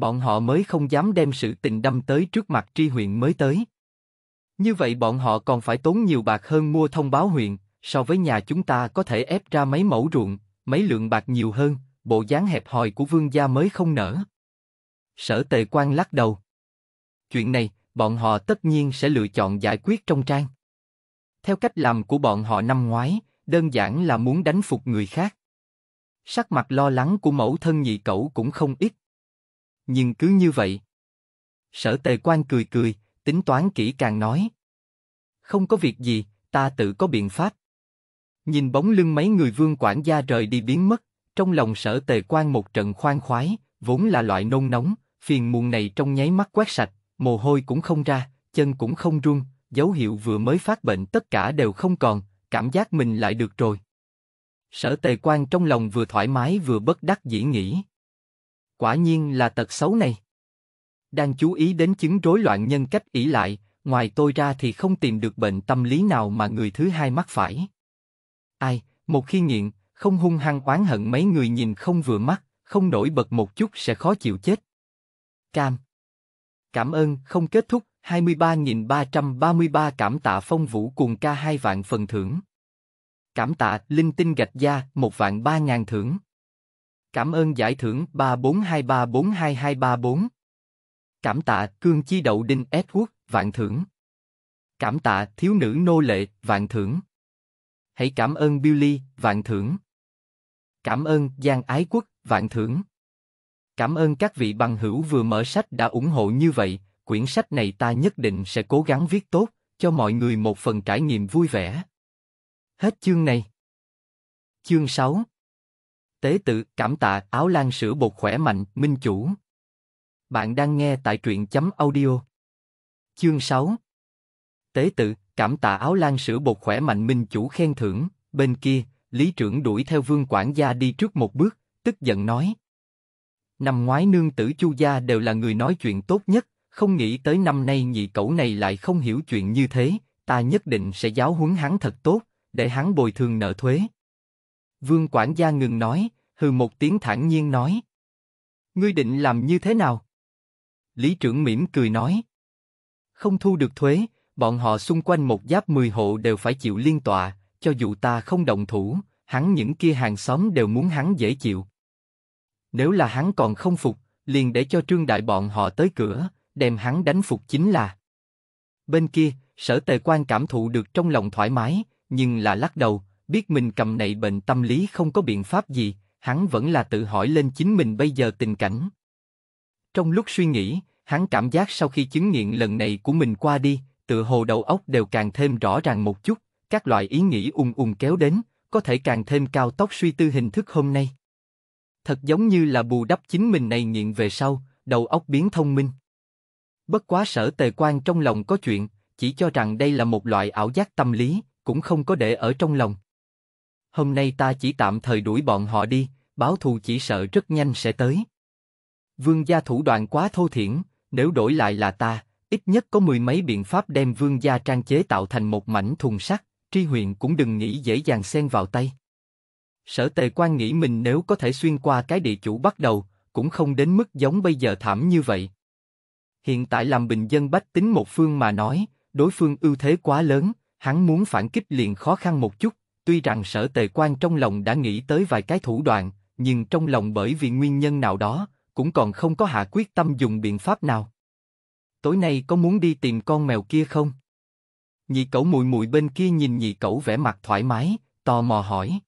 bọn họ mới không dám đem sự tình đâm tới trước mặt tri huyện mới tới. Như vậy bọn họ còn phải tốn nhiều bạc hơn mua thông báo huyện, so với nhà chúng ta có thể ép ra mấy mẫu ruộng, mấy lượng bạc nhiều hơn, bộ dáng hẹp hòi của vương gia mới không nở. Sở tề quan lắc đầu. Chuyện này, bọn họ tất nhiên sẽ lựa chọn giải quyết trong trang. Theo cách làm của bọn họ năm ngoái, đơn giản là muốn đánh phục người khác. Sắc mặt lo lắng của mẫu thân nhị cậu cũng không ít, nhưng cứ như vậy. Sở Tề Quan cười cười, tính toán kỹ càng nói. Không có việc gì, ta tự có biện pháp. Nhìn bóng lưng mấy người vương quản gia rời đi biến mất, trong lòng sở Tề Quan một trận khoan khoái, vốn là loại nôn nóng, phiền muộn này trong nháy mắt quét sạch, mồ hôi cũng không ra, chân cũng không run, dấu hiệu vừa mới phát bệnh tất cả đều không còn, cảm giác mình lại được rồi. Sở Tề Quan trong lòng vừa thoải mái vừa bất đắc dĩ nghĩ. Quả nhiên là tật xấu này. Đang chú ý đến chứng rối loạn nhân cách ỷ lại, ngoài tôi ra thì không tìm được bệnh tâm lý nào mà người thứ hai mắc phải. Ai, một khi nghiện, không hung hăng oán hận mấy người nhìn không vừa mắt, không nổi bật một chút sẽ khó chịu chết. Cam. Cảm ơn, không kết thúc, 23.333 cảm tạ phong vũ cùng ca hai vạn phần thưởng. Cảm tạ, linh tinh gạch gia, một vạn ba ngàn thưởng. Cảm ơn giải thưởng 34234224. Cảm tạ Cương Chi Đậu Đinh Edward, vạn thưởng. Cảm tạ Thiếu Nữ Nô Lệ, vạn thưởng. Hãy cảm ơn Billy, vạn thưởng. Cảm ơn Giang Ái Quốc, vạn thưởng. Cảm ơn các vị bằng hữu vừa mở sách đã ủng hộ như vậy, quyển sách này ta nhất định sẽ cố gắng viết tốt, cho mọi người một phần trải nghiệm vui vẻ. Hết chương này. Chương 6 tế tự, cảm tạ, áo lan sữa bột khỏe mạnh, minh chủ. Bạn đang nghe tại truyện chấm audio. Chương 6 Tế tự, cảm tạ áo lan sữa bột khỏe mạnh minh chủ khen thưởng, bên kia, lý trưởng đuổi theo vương quản gia đi trước một bước, tức giận nói. Năm ngoái nương tử chu gia đều là người nói chuyện tốt nhất, không nghĩ tới năm nay nhị cậu này lại không hiểu chuyện như thế, ta nhất định sẽ giáo huấn hắn thật tốt, để hắn bồi thường nợ thuế. Vương quản gia ngừng nói, hừ một tiếng thản nhiên nói. Ngươi định làm như thế nào? Lý trưởng mỉm cười nói. Không thu được thuế, bọn họ xung quanh một giáp mười hộ đều phải chịu liên tọa, cho dù ta không động thủ, hắn những kia hàng xóm đều muốn hắn dễ chịu. Nếu là hắn còn không phục, liền để cho trương đại bọn họ tới cửa, đem hắn đánh phục chính là. Bên kia, sở tề quan cảm thụ được trong lòng thoải mái, nhưng là lắc đầu, biết mình cầm nậy bệnh tâm lý không có biện pháp gì, hắn vẫn là tự hỏi lên chính mình bây giờ tình cảnh. Trong lúc suy nghĩ, hắn cảm giác sau khi chứng nghiện lần này của mình qua đi, tự hồ đầu óc đều càng thêm rõ ràng một chút, các loại ý nghĩ ung ung kéo đến, có thể càng thêm cao tốc suy tư hình thức hôm nay. Thật giống như là bù đắp chính mình này nghiện về sau, đầu óc biến thông minh. Bất quá sở tề quan trong lòng có chuyện, chỉ cho rằng đây là một loại ảo giác tâm lý, cũng không có để ở trong lòng hôm nay ta chỉ tạm thời đuổi bọn họ đi, báo thù chỉ sợ rất nhanh sẽ tới. Vương gia thủ đoạn quá thô thiển, nếu đổi lại là ta, ít nhất có mười mấy biện pháp đem vương gia trang chế tạo thành một mảnh thùng sắt, tri huyện cũng đừng nghĩ dễ dàng xen vào tay. Sở tề quan nghĩ mình nếu có thể xuyên qua cái địa chủ bắt đầu, cũng không đến mức giống bây giờ thảm như vậy. Hiện tại làm bình dân bách tính một phương mà nói, đối phương ưu thế quá lớn, hắn muốn phản kích liền khó khăn một chút, Tuy rằng sở tề quan trong lòng đã nghĩ tới vài cái thủ đoạn, nhưng trong lòng bởi vì nguyên nhân nào đó, cũng còn không có hạ quyết tâm dùng biện pháp nào. Tối nay có muốn đi tìm con mèo kia không? Nhị cậu mùi mùi bên kia nhìn nhị cậu vẻ mặt thoải mái, tò mò hỏi.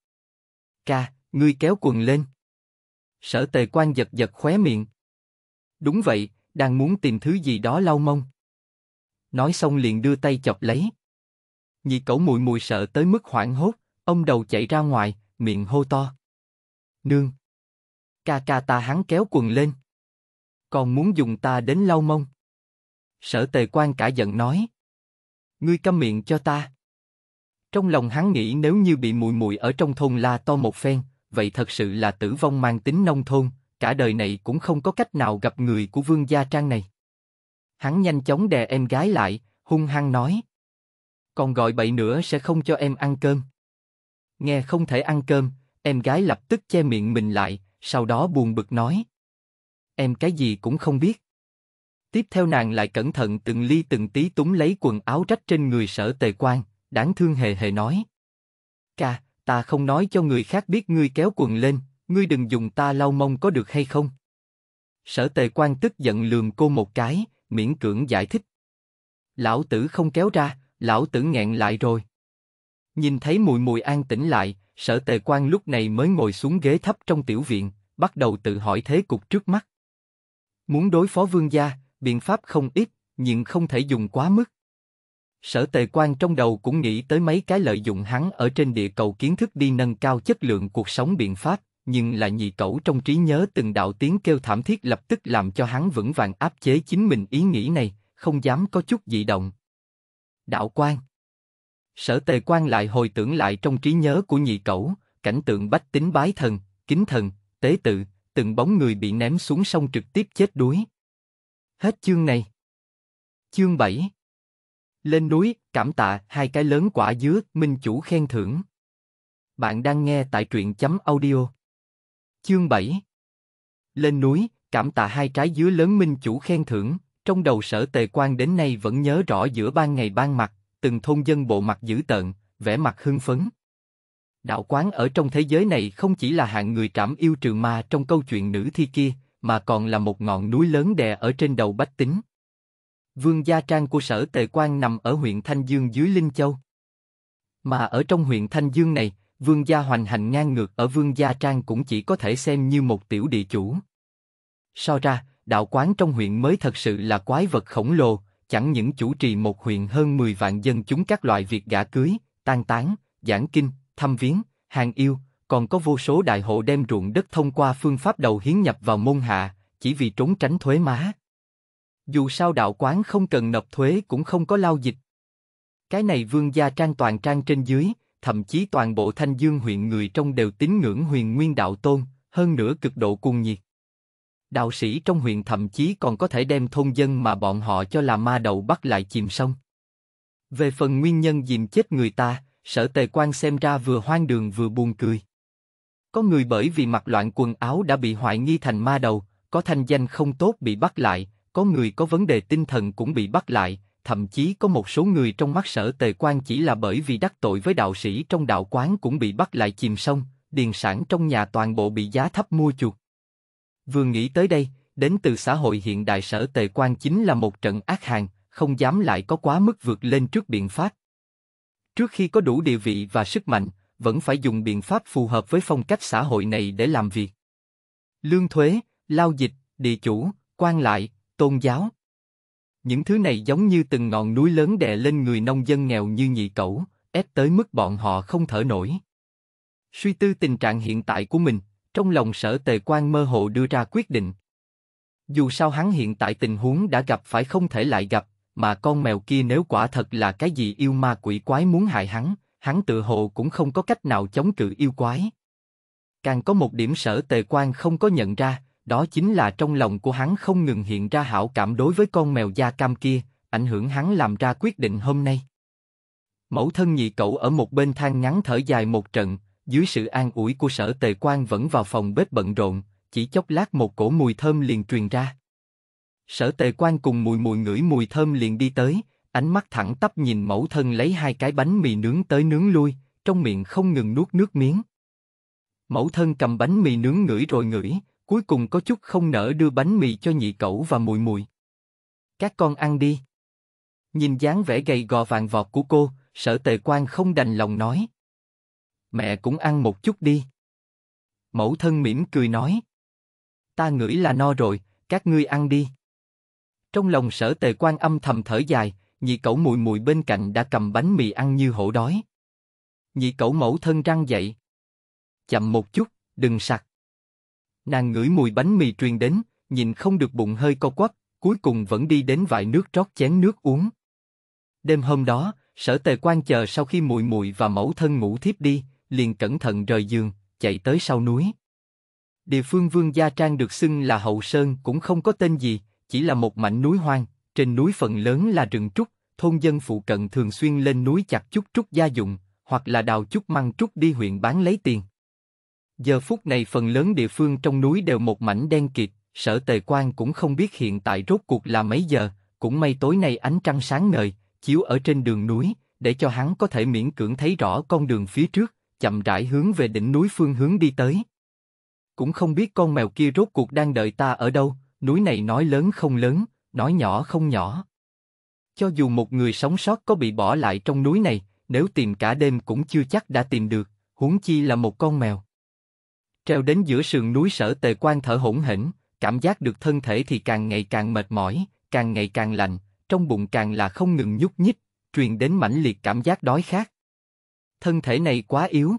Ca, ngươi kéo quần lên. Sở tề quan giật giật khóe miệng. Đúng vậy, đang muốn tìm thứ gì đó lau mông. Nói xong liền đưa tay chọc lấy. Nhị cậu mùi mùi sợ tới mức hoảng hốt, Ông đầu chạy ra ngoài, miệng hô to. Nương! Ca ca ta hắn kéo quần lên. Còn muốn dùng ta đến lau mông. Sở tề quan cả giận nói. Ngươi câm miệng cho ta. Trong lòng hắn nghĩ nếu như bị mùi mùi ở trong thôn la to một phen, vậy thật sự là tử vong mang tính nông thôn, cả đời này cũng không có cách nào gặp người của vương gia trang này. Hắn nhanh chóng đè em gái lại, hung hăng nói. Còn gọi bậy nữa sẽ không cho em ăn cơm nghe không thể ăn cơm, em gái lập tức che miệng mình lại, sau đó buồn bực nói. Em cái gì cũng không biết. Tiếp theo nàng lại cẩn thận từng ly từng tí túm lấy quần áo rách trên người sở tề quan, đáng thương hề hề nói. Ca, ta không nói cho người khác biết ngươi kéo quần lên, ngươi đừng dùng ta lau mông có được hay không? Sở tề quan tức giận lườm cô một cái, miễn cưỡng giải thích. Lão tử không kéo ra, lão tử nghẹn lại rồi. Nhìn thấy mùi mùi an tĩnh lại, sở tề quan lúc này mới ngồi xuống ghế thấp trong tiểu viện, bắt đầu tự hỏi thế cục trước mắt. Muốn đối phó vương gia, biện pháp không ít, nhưng không thể dùng quá mức. Sở tề quan trong đầu cũng nghĩ tới mấy cái lợi dụng hắn ở trên địa cầu kiến thức đi nâng cao chất lượng cuộc sống biện pháp, nhưng là nhị cẩu trong trí nhớ từng đạo tiếng kêu thảm thiết lập tức làm cho hắn vững vàng áp chế chính mình ý nghĩ này, không dám có chút dị động. Đạo quan Sở tề quan lại hồi tưởng lại trong trí nhớ của nhị cẩu, cảnh tượng bách tính bái thần, kính thần, tế tự, từng bóng người bị ném xuống sông trực tiếp chết đuối. Hết chương này. Chương 7 Lên núi, cảm tạ, hai cái lớn quả dứa, minh chủ khen thưởng. Bạn đang nghe tại truyện chấm audio. Chương 7 Lên núi, cảm tạ hai trái dứa lớn minh chủ khen thưởng, trong đầu sở tề quan đến nay vẫn nhớ rõ giữa ban ngày ban mặt, từng thôn dân bộ mặt dữ tợn, vẻ mặt hưng phấn. Đạo quán ở trong thế giới này không chỉ là hạng người trảm yêu trừ ma trong câu chuyện nữ thi kia, mà còn là một ngọn núi lớn đè ở trên đầu bách tính. Vương gia trang của sở tề quan nằm ở huyện Thanh Dương dưới Linh Châu. Mà ở trong huyện Thanh Dương này, vương gia hoành hành ngang ngược ở vương gia trang cũng chỉ có thể xem như một tiểu địa chủ. So ra, đạo quán trong huyện mới thật sự là quái vật khổng lồ, chẳng những chủ trì một huyện hơn 10 vạn dân chúng các loại việc gả cưới, tan tán, giảng kinh, thăm viếng, hàng yêu, còn có vô số đại hộ đem ruộng đất thông qua phương pháp đầu hiến nhập vào môn hạ, chỉ vì trốn tránh thuế má. Dù sao đạo quán không cần nộp thuế cũng không có lao dịch. Cái này vương gia trang toàn trang trên dưới, thậm chí toàn bộ thanh dương huyện người trong đều tín ngưỡng huyền nguyên đạo tôn, hơn nữa cực độ cuồng nhiệt đạo sĩ trong huyện thậm chí còn có thể đem thôn dân mà bọn họ cho là ma đầu bắt lại chìm sông. Về phần nguyên nhân dìm chết người ta, sở tề quan xem ra vừa hoang đường vừa buồn cười. Có người bởi vì mặc loạn quần áo đã bị hoại nghi thành ma đầu, có thanh danh không tốt bị bắt lại, có người có vấn đề tinh thần cũng bị bắt lại, thậm chí có một số người trong mắt sở tề quan chỉ là bởi vì đắc tội với đạo sĩ trong đạo quán cũng bị bắt lại chìm sông, điền sản trong nhà toàn bộ bị giá thấp mua chuột. Vừa nghĩ tới đây, đến từ xã hội hiện đại sở tề quan chính là một trận ác hàng, không dám lại có quá mức vượt lên trước biện pháp. Trước khi có đủ địa vị và sức mạnh, vẫn phải dùng biện pháp phù hợp với phong cách xã hội này để làm việc. Lương thuế, lao dịch, địa chủ, quan lại, tôn giáo. Những thứ này giống như từng ngọn núi lớn đè lên người nông dân nghèo như nhị cẩu, ép tới mức bọn họ không thở nổi. Suy tư tình trạng hiện tại của mình, trong lòng sở tề quan mơ hồ đưa ra quyết định. Dù sao hắn hiện tại tình huống đã gặp phải không thể lại gặp, mà con mèo kia nếu quả thật là cái gì yêu ma quỷ quái muốn hại hắn, hắn tự hồ cũng không có cách nào chống cự yêu quái. Càng có một điểm sở tề quan không có nhận ra, đó chính là trong lòng của hắn không ngừng hiện ra hảo cảm đối với con mèo da cam kia, ảnh hưởng hắn làm ra quyết định hôm nay. Mẫu thân nhị cậu ở một bên than ngắn thở dài một trận, dưới sự an ủi của sở tề quan vẫn vào phòng bếp bận rộn, chỉ chốc lát một cổ mùi thơm liền truyền ra. Sở tề quan cùng mùi mùi ngửi mùi thơm liền đi tới, ánh mắt thẳng tắp nhìn mẫu thân lấy hai cái bánh mì nướng tới nướng lui, trong miệng không ngừng nuốt nước miếng. Mẫu thân cầm bánh mì nướng ngửi rồi ngửi, cuối cùng có chút không nỡ đưa bánh mì cho nhị cẩu và mùi mùi. Các con ăn đi. Nhìn dáng vẻ gầy gò vàng vọt của cô, sở tề quan không đành lòng nói mẹ cũng ăn một chút đi. Mẫu thân mỉm cười nói. Ta ngửi là no rồi, các ngươi ăn đi. Trong lòng sở tề quan âm thầm thở dài, nhị cậu mùi mùi bên cạnh đã cầm bánh mì ăn như hổ đói. Nhị cậu mẫu thân răng dậy. Chậm một chút, đừng sặc. Nàng ngửi mùi bánh mì truyền đến, nhìn không được bụng hơi co quắp, cuối cùng vẫn đi đến vại nước trót chén nước uống. Đêm hôm đó, sở tề quan chờ sau khi mùi mùi và mẫu thân ngủ thiếp đi, liền cẩn thận rời giường, chạy tới sau núi. Địa phương Vương Gia Trang được xưng là Hậu Sơn cũng không có tên gì, chỉ là một mảnh núi hoang, trên núi phần lớn là rừng trúc, thôn dân phụ cận thường xuyên lên núi chặt chút trúc gia dụng, hoặc là đào chút măng trúc đi huyện bán lấy tiền. Giờ phút này phần lớn địa phương trong núi đều một mảnh đen kịt, sở tề quan cũng không biết hiện tại rốt cuộc là mấy giờ, cũng may tối nay ánh trăng sáng ngời, chiếu ở trên đường núi, để cho hắn có thể miễn cưỡng thấy rõ con đường phía trước, chậm rãi hướng về đỉnh núi phương hướng đi tới. Cũng không biết con mèo kia rốt cuộc đang đợi ta ở đâu, núi này nói lớn không lớn, nói nhỏ không nhỏ. Cho dù một người sống sót có bị bỏ lại trong núi này, nếu tìm cả đêm cũng chưa chắc đã tìm được, huống chi là một con mèo. Treo đến giữa sườn núi sở tề quan thở hỗn hỉnh cảm giác được thân thể thì càng ngày càng mệt mỏi, càng ngày càng lạnh, trong bụng càng là không ngừng nhúc nhích, truyền đến mãnh liệt cảm giác đói khát thân thể này quá yếu.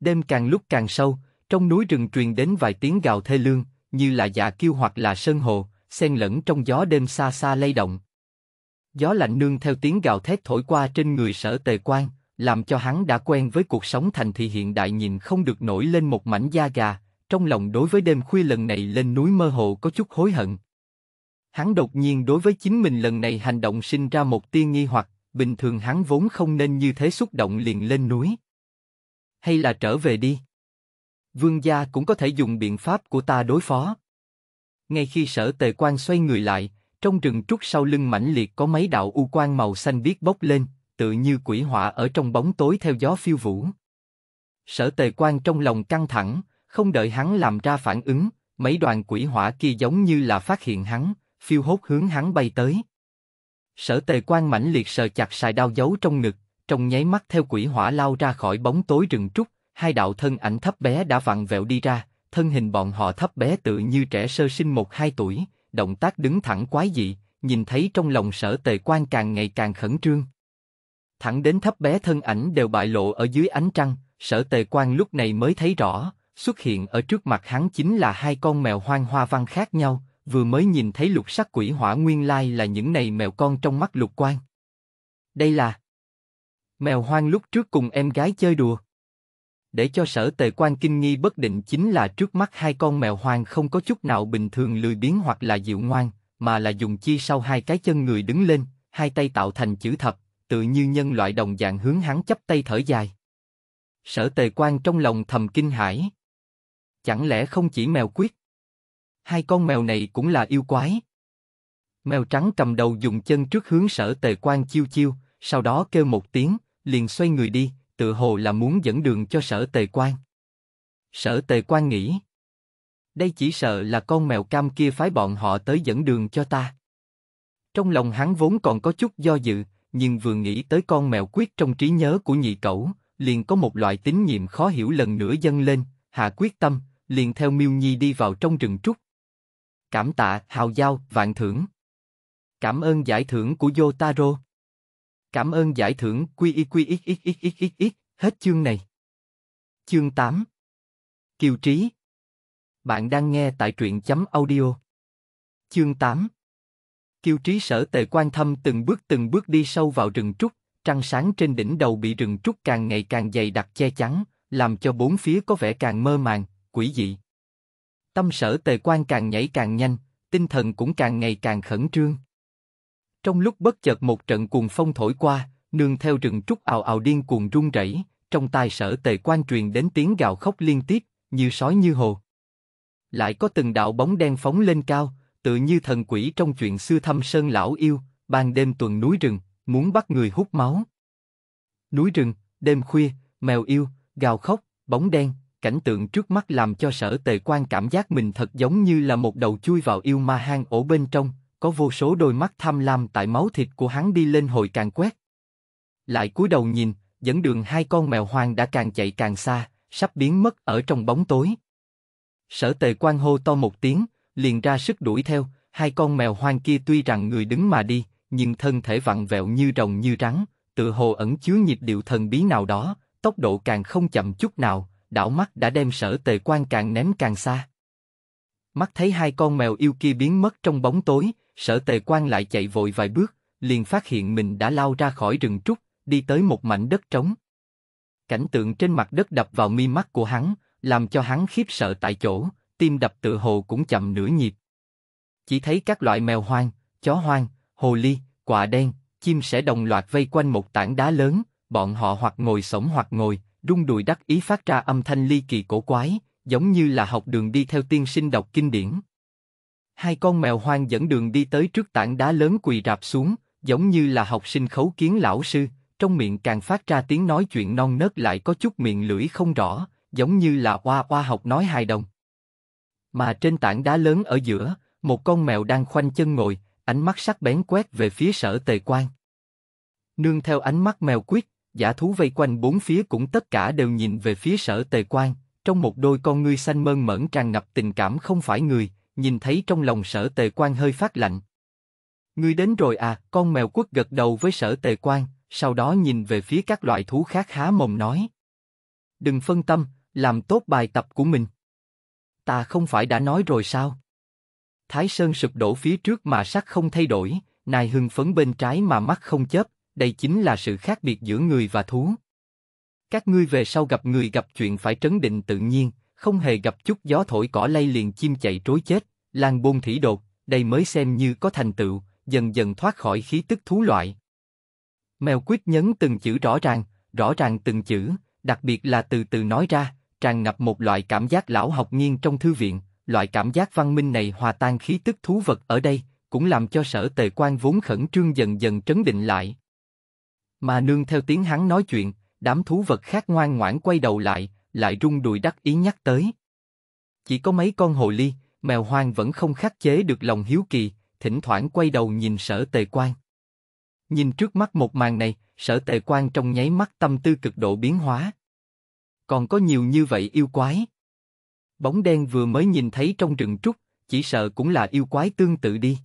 Đêm càng lúc càng sâu, trong núi rừng truyền đến vài tiếng gào thê lương, như là dạ kêu hoặc là sơn hồ, xen lẫn trong gió đêm xa xa lay động. Gió lạnh nương theo tiếng gào thét thổi qua trên người sở tề quan, làm cho hắn đã quen với cuộc sống thành thị hiện đại nhìn không được nổi lên một mảnh da gà, trong lòng đối với đêm khuya lần này lên núi mơ hồ có chút hối hận. Hắn đột nhiên đối với chính mình lần này hành động sinh ra một tiên nghi hoặc, bình thường hắn vốn không nên như thế xúc động liền lên núi. Hay là trở về đi. Vương gia cũng có thể dùng biện pháp của ta đối phó. Ngay khi sở tề quan xoay người lại, trong rừng trúc sau lưng mãnh liệt có mấy đạo u quang màu xanh biếc bốc lên, tự như quỷ họa ở trong bóng tối theo gió phiêu vũ. Sở tề quan trong lòng căng thẳng, không đợi hắn làm ra phản ứng, mấy đoàn quỷ hỏa kia giống như là phát hiện hắn, phiêu hốt hướng hắn bay tới. Sở tề quan mãnh liệt sờ chặt sài đao giấu trong ngực, trong nháy mắt theo quỷ hỏa lao ra khỏi bóng tối rừng trúc, hai đạo thân ảnh thấp bé đã vặn vẹo đi ra, thân hình bọn họ thấp bé tự như trẻ sơ sinh một hai tuổi, động tác đứng thẳng quái dị, nhìn thấy trong lòng sở tề quan càng ngày càng khẩn trương. Thẳng đến thấp bé thân ảnh đều bại lộ ở dưới ánh trăng, sở tề quan lúc này mới thấy rõ, xuất hiện ở trước mặt hắn chính là hai con mèo hoang hoa văn khác nhau, vừa mới nhìn thấy lục sắc quỷ hỏa nguyên lai là những này mèo con trong mắt lục quan. Đây là mèo hoang lúc trước cùng em gái chơi đùa. Để cho sở tề quan kinh nghi bất định chính là trước mắt hai con mèo hoang không có chút nào bình thường lười biến hoặc là dịu ngoan, mà là dùng chi sau hai cái chân người đứng lên, hai tay tạo thành chữ thập, tự như nhân loại đồng dạng hướng hắn chấp tay thở dài. Sở tề quan trong lòng thầm kinh hãi. Chẳng lẽ không chỉ mèo quyết? hai con mèo này cũng là yêu quái. Mèo trắng cầm đầu dùng chân trước hướng sở tề quan chiêu chiêu, sau đó kêu một tiếng, liền xoay người đi, tự hồ là muốn dẫn đường cho sở tề quan. Sở tề quan nghĩ, đây chỉ sợ là con mèo cam kia phái bọn họ tới dẫn đường cho ta. Trong lòng hắn vốn còn có chút do dự, nhưng vừa nghĩ tới con mèo quyết trong trí nhớ của nhị cẩu, liền có một loại tín nhiệm khó hiểu lần nữa dâng lên, hạ quyết tâm, liền theo Miêu Nhi đi vào trong rừng trúc, Cảm tạ, hào giao, vạn thưởng. Cảm ơn giải thưởng của Yotaro. Cảm ơn giải thưởng QIQXXXXX, hết chương này. Chương 8 Kiều Trí Bạn đang nghe tại truyện chấm audio. Chương 8 Kiều Trí sở tề quan thâm từng bước từng bước đi sâu vào rừng trúc, trăng sáng trên đỉnh đầu bị rừng trúc càng ngày càng dày đặc che chắn, làm cho bốn phía có vẻ càng mơ màng, quỷ dị. Tâm sở tề quan càng nhảy càng nhanh, tinh thần cũng càng ngày càng khẩn trương. Trong lúc bất chợt một trận cuồng phong thổi qua, nương theo rừng trúc ào ào điên cuồng rung rẩy, trong tai sở tề quan truyền đến tiếng gào khóc liên tiếp, như sói như hồ. Lại có từng đạo bóng đen phóng lên cao, tự như thần quỷ trong chuyện xưa thăm sơn lão yêu, ban đêm tuần núi rừng, muốn bắt người hút máu. Núi rừng, đêm khuya, mèo yêu, gào khóc, bóng đen, cảnh tượng trước mắt làm cho sở tề quan cảm giác mình thật giống như là một đầu chui vào yêu ma hang ổ bên trong, có vô số đôi mắt tham lam tại máu thịt của hắn đi lên hồi càng quét. Lại cúi đầu nhìn, dẫn đường hai con mèo hoang đã càng chạy càng xa, sắp biến mất ở trong bóng tối. Sở tề quan hô to một tiếng, liền ra sức đuổi theo, hai con mèo hoang kia tuy rằng người đứng mà đi, nhưng thân thể vặn vẹo như rồng như rắn, tự hồ ẩn chứa nhịp điệu thần bí nào đó, tốc độ càng không chậm chút nào, đảo mắt đã đem sở tề quan càng ném càng xa. Mắt thấy hai con mèo yêu kia biến mất trong bóng tối, sở tề quan lại chạy vội vài bước, liền phát hiện mình đã lao ra khỏi rừng trúc, đi tới một mảnh đất trống. Cảnh tượng trên mặt đất đập vào mi mắt của hắn, làm cho hắn khiếp sợ tại chỗ, tim đập tự hồ cũng chậm nửa nhịp. Chỉ thấy các loại mèo hoang, chó hoang, hồ ly, quạ đen, chim sẻ đồng loạt vây quanh một tảng đá lớn, bọn họ hoặc ngồi sổng hoặc ngồi, rung đùi đắc ý phát ra âm thanh ly kỳ cổ quái, giống như là học đường đi theo tiên sinh đọc kinh điển. Hai con mèo hoang dẫn đường đi tới trước tảng đá lớn quỳ rạp xuống, giống như là học sinh khấu kiến lão sư, trong miệng càng phát ra tiếng nói chuyện non nớt lại có chút miệng lưỡi không rõ, giống như là oa oa học nói hài đồng. Mà trên tảng đá lớn ở giữa, một con mèo đang khoanh chân ngồi, ánh mắt sắc bén quét về phía sở tề quan. Nương theo ánh mắt mèo quyết, giả thú vây quanh bốn phía cũng tất cả đều nhìn về phía sở tề quan, trong một đôi con ngươi xanh mơn mởn tràn ngập tình cảm không phải người, nhìn thấy trong lòng sở tề quan hơi phát lạnh. Ngươi đến rồi à, con mèo quất gật đầu với sở tề quan, sau đó nhìn về phía các loại thú khác há mồm nói. Đừng phân tâm, làm tốt bài tập của mình. Ta không phải đã nói rồi sao? Thái Sơn sụp đổ phía trước mà sắc không thay đổi, nài hưng phấn bên trái mà mắt không chớp, đây chính là sự khác biệt giữa người và thú. Các ngươi về sau gặp người gặp chuyện phải trấn định tự nhiên, không hề gặp chút gió thổi cỏ lay liền chim chạy trối chết, lan bôn thủy đột, đây mới xem như có thành tựu, dần dần thoát khỏi khí tức thú loại. Mèo quyết nhấn từng chữ rõ ràng, rõ ràng từng chữ, đặc biệt là từ từ nói ra, tràn ngập một loại cảm giác lão học nghiên trong thư viện, loại cảm giác văn minh này hòa tan khí tức thú vật ở đây, cũng làm cho sở tề quan vốn khẩn trương dần dần trấn định lại. Mà nương theo tiếng hắn nói chuyện, đám thú vật khác ngoan ngoãn quay đầu lại, lại rung đùi đắc ý nhắc tới. Chỉ có mấy con hồ ly, mèo hoang vẫn không khắc chế được lòng hiếu kỳ, thỉnh thoảng quay đầu nhìn sở tề quan. Nhìn trước mắt một màn này, sở tề quan trong nháy mắt tâm tư cực độ biến hóa. Còn có nhiều như vậy yêu quái. Bóng đen vừa mới nhìn thấy trong rừng trúc, chỉ sợ cũng là yêu quái tương tự đi.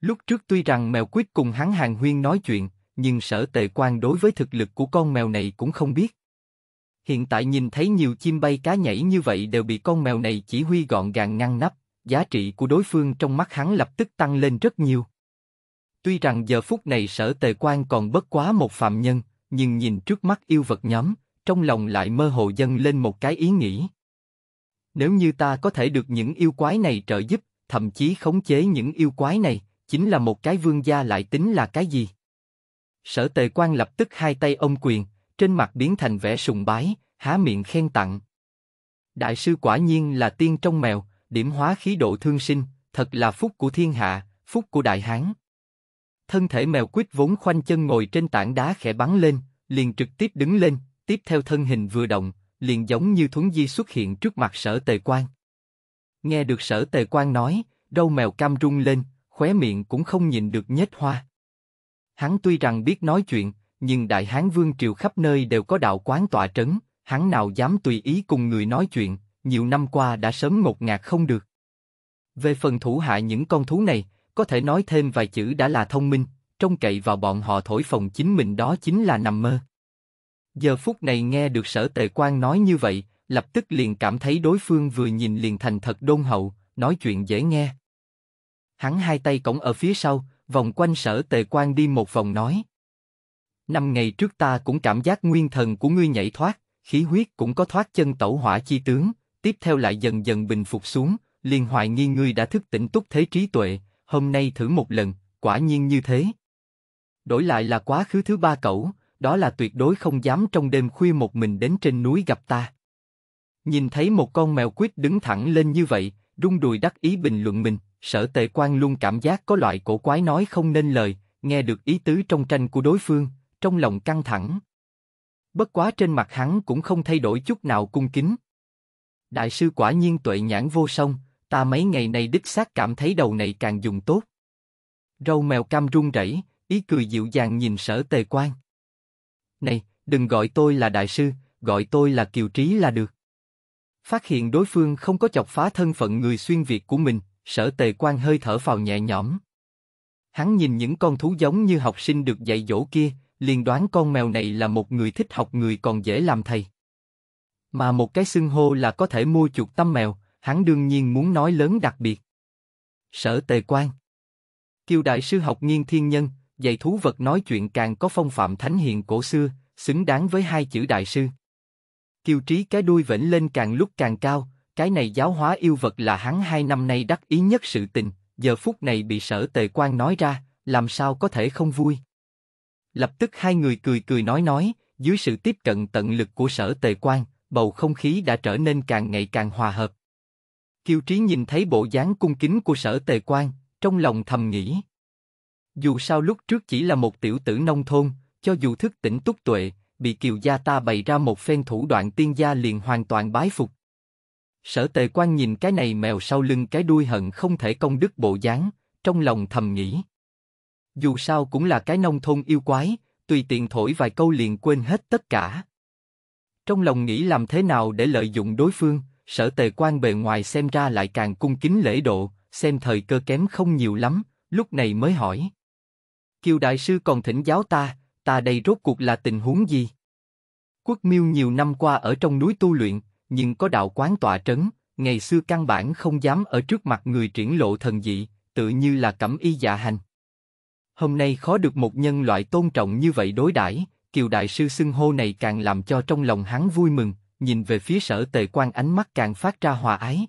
Lúc trước tuy rằng mèo quyết cùng hắn hàng huyên nói chuyện, nhưng sở tề quan đối với thực lực của con mèo này cũng không biết. Hiện tại nhìn thấy nhiều chim bay cá nhảy như vậy đều bị con mèo này chỉ huy gọn gàng ngăn nắp, giá trị của đối phương trong mắt hắn lập tức tăng lên rất nhiều. Tuy rằng giờ phút này sở tề quan còn bất quá một phạm nhân, nhưng nhìn trước mắt yêu vật nhóm, trong lòng lại mơ hồ dâng lên một cái ý nghĩ. Nếu như ta có thể được những yêu quái này trợ giúp, thậm chí khống chế những yêu quái này, chính là một cái vương gia lại tính là cái gì? Sở tề quan lập tức hai tay ôm quyền, trên mặt biến thành vẻ sùng bái, há miệng khen tặng. Đại sư quả nhiên là tiên trong mèo, điểm hóa khí độ thương sinh, thật là phúc của thiên hạ, phúc của đại hán. Thân thể mèo quýt vốn khoanh chân ngồi trên tảng đá khẽ bắn lên, liền trực tiếp đứng lên, tiếp theo thân hình vừa động, liền giống như thuấn di xuất hiện trước mặt sở tề quan. Nghe được sở tề quan nói, râu mèo cam rung lên, khóe miệng cũng không nhìn được nhếch hoa. Hắn tuy rằng biết nói chuyện, nhưng đại hán vương triều khắp nơi đều có đạo quán tọa trấn, hắn nào dám tùy ý cùng người nói chuyện, nhiều năm qua đã sớm ngột ngạt không được. Về phần thủ hạ những con thú này, có thể nói thêm vài chữ đã là thông minh, trông cậy vào bọn họ thổi phồng chính mình đó chính là nằm mơ. Giờ phút này nghe được sở tề quan nói như vậy, lập tức liền cảm thấy đối phương vừa nhìn liền thành thật đôn hậu, nói chuyện dễ nghe. Hắn hai tay cổng ở phía sau, vòng quanh sở tề quan đi một vòng nói. Năm ngày trước ta cũng cảm giác nguyên thần của ngươi nhảy thoát, khí huyết cũng có thoát chân tẩu hỏa chi tướng, tiếp theo lại dần dần bình phục xuống, liền hoài nghi ngươi đã thức tỉnh túc thế trí tuệ, hôm nay thử một lần, quả nhiên như thế. Đổi lại là quá khứ thứ ba cẩu, đó là tuyệt đối không dám trong đêm khuya một mình đến trên núi gặp ta. Nhìn thấy một con mèo quýt đứng thẳng lên như vậy, rung đùi đắc ý bình luận mình sở tề quan luôn cảm giác có loại cổ quái nói không nên lời, nghe được ý tứ trong tranh của đối phương, trong lòng căng thẳng. Bất quá trên mặt hắn cũng không thay đổi chút nào cung kính. Đại sư quả nhiên tuệ nhãn vô song, ta mấy ngày này đích xác cảm thấy đầu này càng dùng tốt. Râu mèo cam run rẩy, ý cười dịu dàng nhìn sở tề quan. Này, đừng gọi tôi là đại sư, gọi tôi là kiều trí là được. Phát hiện đối phương không có chọc phá thân phận người xuyên Việt của mình, Sở Tề Quan hơi thở phào nhẹ nhõm. Hắn nhìn những con thú giống như học sinh được dạy dỗ kia, liền đoán con mèo này là một người thích học người còn dễ làm thầy. Mà một cái xưng hô là có thể mua chuột tâm mèo, hắn đương nhiên muốn nói lớn đặc biệt. Sở Tề Quan kiêu Đại Sư học nghiên thiên nhân, dạy thú vật nói chuyện càng có phong phạm thánh hiền cổ xưa, xứng đáng với hai chữ Đại Sư. kiêu Trí cái đuôi vểnh lên càng lúc càng cao, cái này giáo hóa yêu vật là hắn hai năm nay đắc ý nhất sự tình, giờ phút này bị sở tề quan nói ra, làm sao có thể không vui. Lập tức hai người cười cười nói nói, dưới sự tiếp cận tận lực của sở tề quan, bầu không khí đã trở nên càng ngày càng hòa hợp. Kiều Trí nhìn thấy bộ dáng cung kính của sở tề quan, trong lòng thầm nghĩ. Dù sao lúc trước chỉ là một tiểu tử nông thôn, cho dù thức tỉnh túc tuệ, bị Kiều gia ta bày ra một phen thủ đoạn tiên gia liền hoàn toàn bái phục, Sở tề quan nhìn cái này mèo sau lưng cái đuôi hận không thể công đức bộ dáng, trong lòng thầm nghĩ. Dù sao cũng là cái nông thôn yêu quái, tùy tiện thổi vài câu liền quên hết tất cả. Trong lòng nghĩ làm thế nào để lợi dụng đối phương, sở tề quan bề ngoài xem ra lại càng cung kính lễ độ, xem thời cơ kém không nhiều lắm, lúc này mới hỏi. Kiều đại sư còn thỉnh giáo ta, ta đây rốt cuộc là tình huống gì? Quốc miêu nhiều năm qua ở trong núi tu luyện, nhưng có đạo quán tọa trấn, ngày xưa căn bản không dám ở trước mặt người triển lộ thần dị, tự như là cẩm y dạ hành. Hôm nay khó được một nhân loại tôn trọng như vậy đối đãi, kiều đại sư xưng hô này càng làm cho trong lòng hắn vui mừng, nhìn về phía sở tề quan ánh mắt càng phát ra hòa ái.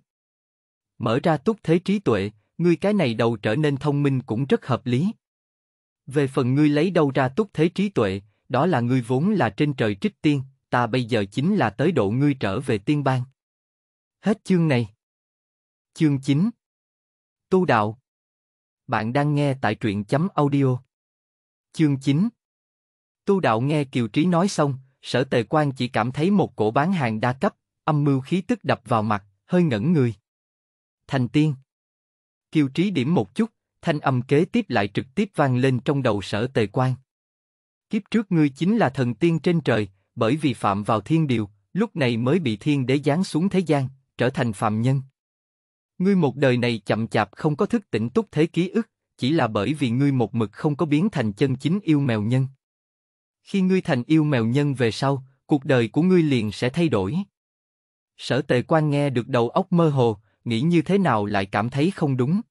Mở ra túc thế trí tuệ, ngươi cái này đầu trở nên thông minh cũng rất hợp lý. Về phần ngươi lấy đâu ra túc thế trí tuệ, đó là ngươi vốn là trên trời trích tiên, ta bây giờ chính là tới độ ngươi trở về tiên bang. Hết chương này. Chương 9 Tu Đạo Bạn đang nghe tại truyện chấm audio. Chương 9 Tu Đạo nghe Kiều Trí nói xong, sở tề quan chỉ cảm thấy một cổ bán hàng đa cấp, âm mưu khí tức đập vào mặt, hơi ngẩn người. Thành tiên Kiều Trí điểm một chút, thanh âm kế tiếp lại trực tiếp vang lên trong đầu sở tề quan. Kiếp trước ngươi chính là thần tiên trên trời, bởi vì phạm vào thiên điều, lúc này mới bị thiên đế giáng xuống thế gian, trở thành phạm nhân. Ngươi một đời này chậm chạp không có thức tỉnh túc thế ký ức, chỉ là bởi vì ngươi một mực không có biến thành chân chính yêu mèo nhân. Khi ngươi thành yêu mèo nhân về sau, cuộc đời của ngươi liền sẽ thay đổi. Sở tề quan nghe được đầu óc mơ hồ, nghĩ như thế nào lại cảm thấy không đúng.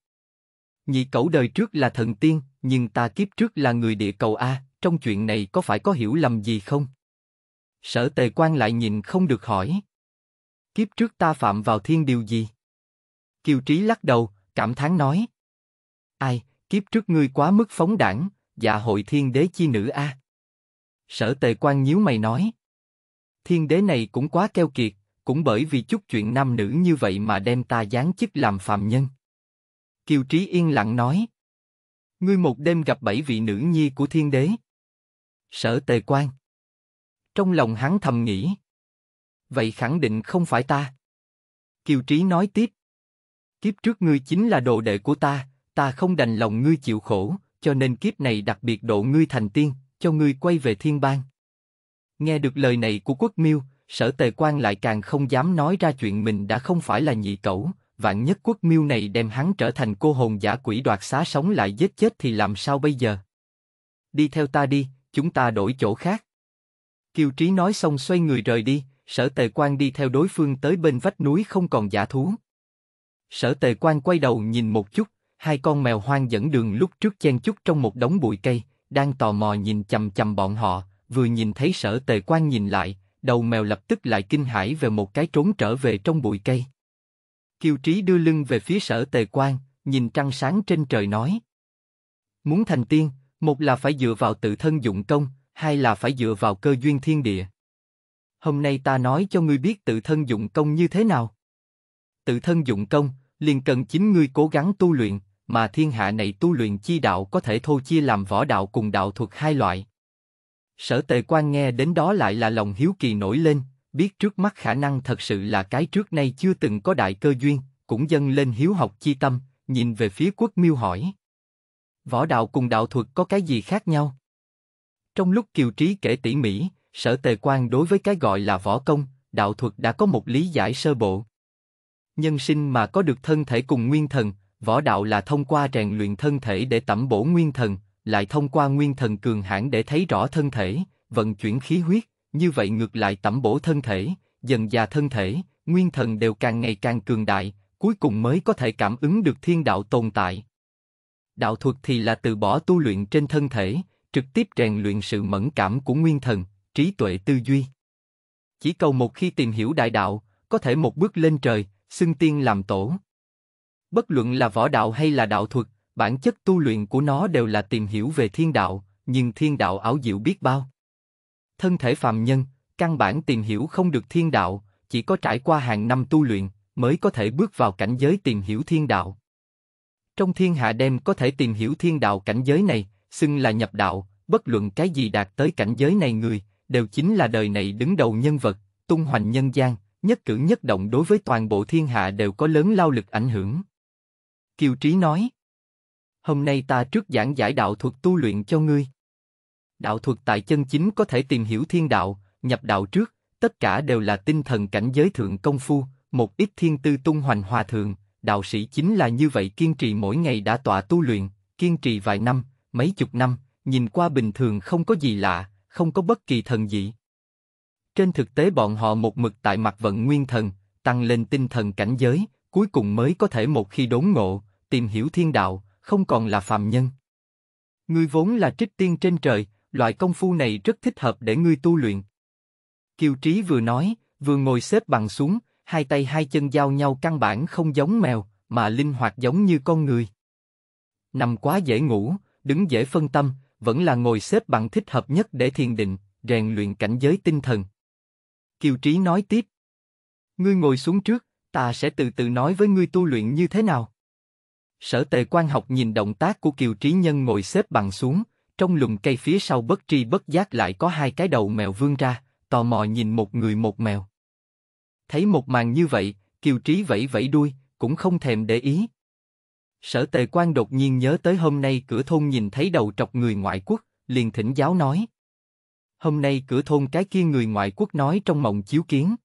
Nhị cẩu đời trước là thần tiên, nhưng ta kiếp trước là người địa cầu A, trong chuyện này có phải có hiểu lầm gì không? Sở tề quan lại nhìn không được hỏi. Kiếp trước ta phạm vào thiên điều gì? Kiều Trí lắc đầu, cảm thán nói. Ai, kiếp trước ngươi quá mức phóng đảng, dạ hội thiên đế chi nữ a. Sở tề quan nhíu mày nói. Thiên đế này cũng quá keo kiệt, cũng bởi vì chút chuyện nam nữ như vậy mà đem ta giáng chức làm phàm nhân. Kiều Trí yên lặng nói. Ngươi một đêm gặp bảy vị nữ nhi của thiên đế. Sở tề quan. Trong lòng hắn thầm nghĩ. Vậy khẳng định không phải ta. Kiều Trí nói tiếp. Kiếp trước ngươi chính là đồ đệ của ta, ta không đành lòng ngươi chịu khổ, cho nên kiếp này đặc biệt độ ngươi thành tiên, cho ngươi quay về thiên bang. Nghe được lời này của quốc miêu, sở tề quan lại càng không dám nói ra chuyện mình đã không phải là nhị cẩu, vạn nhất quốc miêu này đem hắn trở thành cô hồn giả quỷ đoạt xá sống lại giết chết thì làm sao bây giờ? Đi theo ta đi, chúng ta đổi chỗ khác. Kiều Trí nói xong xoay người rời đi, sở tề quan đi theo đối phương tới bên vách núi không còn giả thú. Sở tề quan quay đầu nhìn một chút, hai con mèo hoang dẫn đường lúc trước chen chúc trong một đống bụi cây, đang tò mò nhìn chầm chầm bọn họ, vừa nhìn thấy sở tề quan nhìn lại, đầu mèo lập tức lại kinh hãi về một cái trốn trở về trong bụi cây. Kiều Trí đưa lưng về phía sở tề quan, nhìn trăng sáng trên trời nói. Muốn thành tiên, một là phải dựa vào tự thân dụng công, hay là phải dựa vào cơ duyên thiên địa. Hôm nay ta nói cho ngươi biết tự thân dụng công như thế nào. Tự thân dụng công, liền cần chính ngươi cố gắng tu luyện, mà thiên hạ này tu luyện chi đạo có thể thô chia làm võ đạo cùng đạo thuật hai loại. Sở tề quan nghe đến đó lại là lòng hiếu kỳ nổi lên, biết trước mắt khả năng thật sự là cái trước nay chưa từng có đại cơ duyên, cũng dâng lên hiếu học chi tâm, nhìn về phía quốc miêu hỏi. Võ đạo cùng đạo thuật có cái gì khác nhau? Trong lúc Kiều Trí kể tỉ mỉ, sở tề quan đối với cái gọi là võ công, đạo thuật đã có một lý giải sơ bộ. Nhân sinh mà có được thân thể cùng nguyên thần, võ đạo là thông qua rèn luyện thân thể để tẩm bổ nguyên thần, lại thông qua nguyên thần cường hãn để thấy rõ thân thể, vận chuyển khí huyết, như vậy ngược lại tẩm bổ thân thể, dần già thân thể, nguyên thần đều càng ngày càng cường đại, cuối cùng mới có thể cảm ứng được thiên đạo tồn tại. Đạo thuật thì là từ bỏ tu luyện trên thân thể, trực tiếp rèn luyện sự mẫn cảm của nguyên thần, trí tuệ tư duy. Chỉ cầu một khi tìm hiểu đại đạo, có thể một bước lên trời, xưng tiên làm tổ. Bất luận là võ đạo hay là đạo thuật, bản chất tu luyện của nó đều là tìm hiểu về thiên đạo, nhưng thiên đạo áo diệu biết bao. Thân thể phàm nhân, căn bản tìm hiểu không được thiên đạo, chỉ có trải qua hàng năm tu luyện mới có thể bước vào cảnh giới tìm hiểu thiên đạo. Trong thiên hạ đem có thể tìm hiểu thiên đạo cảnh giới này, xưng là nhập đạo, bất luận cái gì đạt tới cảnh giới này người, đều chính là đời này đứng đầu nhân vật, tung hoành nhân gian, nhất cử nhất động đối với toàn bộ thiên hạ đều có lớn lao lực ảnh hưởng. Kiều Trí nói, hôm nay ta trước giảng giải đạo thuật tu luyện cho ngươi. Đạo thuật tại chân chính có thể tìm hiểu thiên đạo, nhập đạo trước, tất cả đều là tinh thần cảnh giới thượng công phu, một ít thiên tư tung hoành hòa thượng, đạo sĩ chính là như vậy kiên trì mỗi ngày đã tọa tu luyện, kiên trì vài năm, mấy chục năm, nhìn qua bình thường không có gì lạ, không có bất kỳ thần dị. Trên thực tế bọn họ một mực tại mặt vận nguyên thần, tăng lên tinh thần cảnh giới, cuối cùng mới có thể một khi đốn ngộ, tìm hiểu thiên đạo, không còn là phàm nhân. Ngươi vốn là trích tiên trên trời, loại công phu này rất thích hợp để ngươi tu luyện. Kiều Trí vừa nói, vừa ngồi xếp bằng xuống, hai tay hai chân giao nhau căn bản không giống mèo, mà linh hoạt giống như con người. Nằm quá dễ ngủ, đứng dễ phân tâm, vẫn là ngồi xếp bằng thích hợp nhất để thiền định, rèn luyện cảnh giới tinh thần. Kiều Trí nói tiếp. Ngươi ngồi xuống trước, ta sẽ từ từ nói với ngươi tu luyện như thế nào. Sở tề quan học nhìn động tác của Kiều Trí Nhân ngồi xếp bằng xuống, trong lùm cây phía sau bất tri bất giác lại có hai cái đầu mèo vươn ra, tò mò nhìn một người một mèo. Thấy một màn như vậy, Kiều Trí vẫy vẫy đuôi, cũng không thèm để ý, Sở tề quan đột nhiên nhớ tới hôm nay cửa thôn nhìn thấy đầu trọc người ngoại quốc, liền thỉnh giáo nói. Hôm nay cửa thôn cái kia người ngoại quốc nói trong mộng chiếu kiến.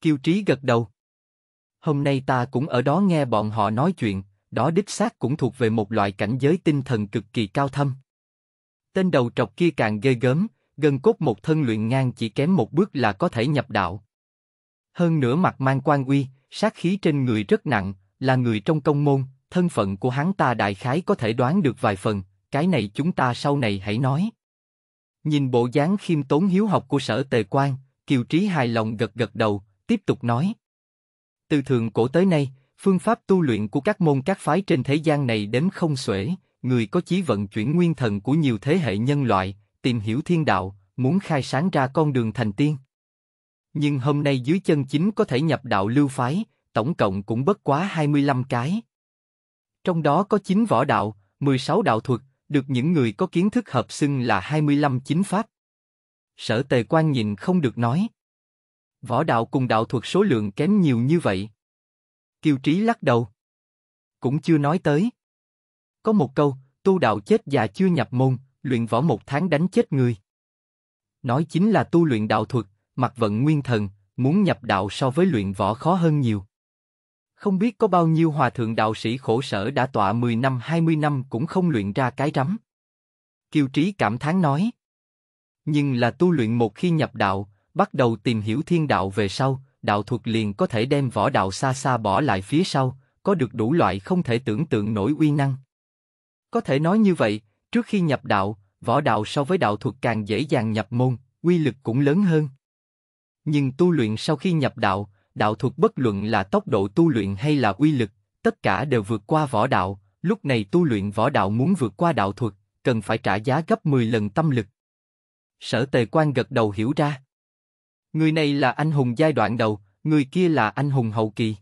Kiêu trí gật đầu. Hôm nay ta cũng ở đó nghe bọn họ nói chuyện, đó đích xác cũng thuộc về một loại cảnh giới tinh thần cực kỳ cao thâm. Tên đầu trọc kia càng ghê gớm, gần cốt một thân luyện ngang chỉ kém một bước là có thể nhập đạo. Hơn nữa mặt mang quan uy, sát khí trên người rất nặng, là người trong công môn, thân phận của hắn ta đại khái có thể đoán được vài phần, cái này chúng ta sau này hãy nói. Nhìn bộ dáng khiêm tốn hiếu học của sở tề quan, Kiều Trí hài lòng gật gật đầu, tiếp tục nói. Từ thường cổ tới nay, phương pháp tu luyện của các môn các phái trên thế gian này đến không xuể, người có chí vận chuyển nguyên thần của nhiều thế hệ nhân loại, tìm hiểu thiên đạo, muốn khai sáng ra con đường thành tiên. Nhưng hôm nay dưới chân chính có thể nhập đạo lưu phái, tổng cộng cũng bất quá 25 cái trong đó có 9 võ đạo, 16 đạo thuật, được những người có kiến thức hợp xưng là 25 chính pháp. Sở tề quan nhìn không được nói. Võ đạo cùng đạo thuật số lượng kém nhiều như vậy. Kiều Trí lắc đầu. Cũng chưa nói tới. Có một câu, tu đạo chết già chưa nhập môn, luyện võ một tháng đánh chết người. Nói chính là tu luyện đạo thuật, mặc vận nguyên thần, muốn nhập đạo so với luyện võ khó hơn nhiều. Không biết có bao nhiêu hòa thượng đạo sĩ khổ sở đã tọa 10 năm 20 năm cũng không luyện ra cái rắm. Kiều Trí cảm thán nói. Nhưng là tu luyện một khi nhập đạo, bắt đầu tìm hiểu thiên đạo về sau, đạo thuật liền có thể đem võ đạo xa xa bỏ lại phía sau, có được đủ loại không thể tưởng tượng nổi uy năng. Có thể nói như vậy, trước khi nhập đạo, võ đạo so với đạo thuật càng dễ dàng nhập môn, uy lực cũng lớn hơn. Nhưng tu luyện sau khi nhập đạo, đạo thuật bất luận là tốc độ tu luyện hay là uy lực, tất cả đều vượt qua võ đạo, lúc này tu luyện võ đạo muốn vượt qua đạo thuật, cần phải trả giá gấp 10 lần tâm lực. Sở tề quan gật đầu hiểu ra. Người này là anh hùng giai đoạn đầu, người kia là anh hùng hậu kỳ.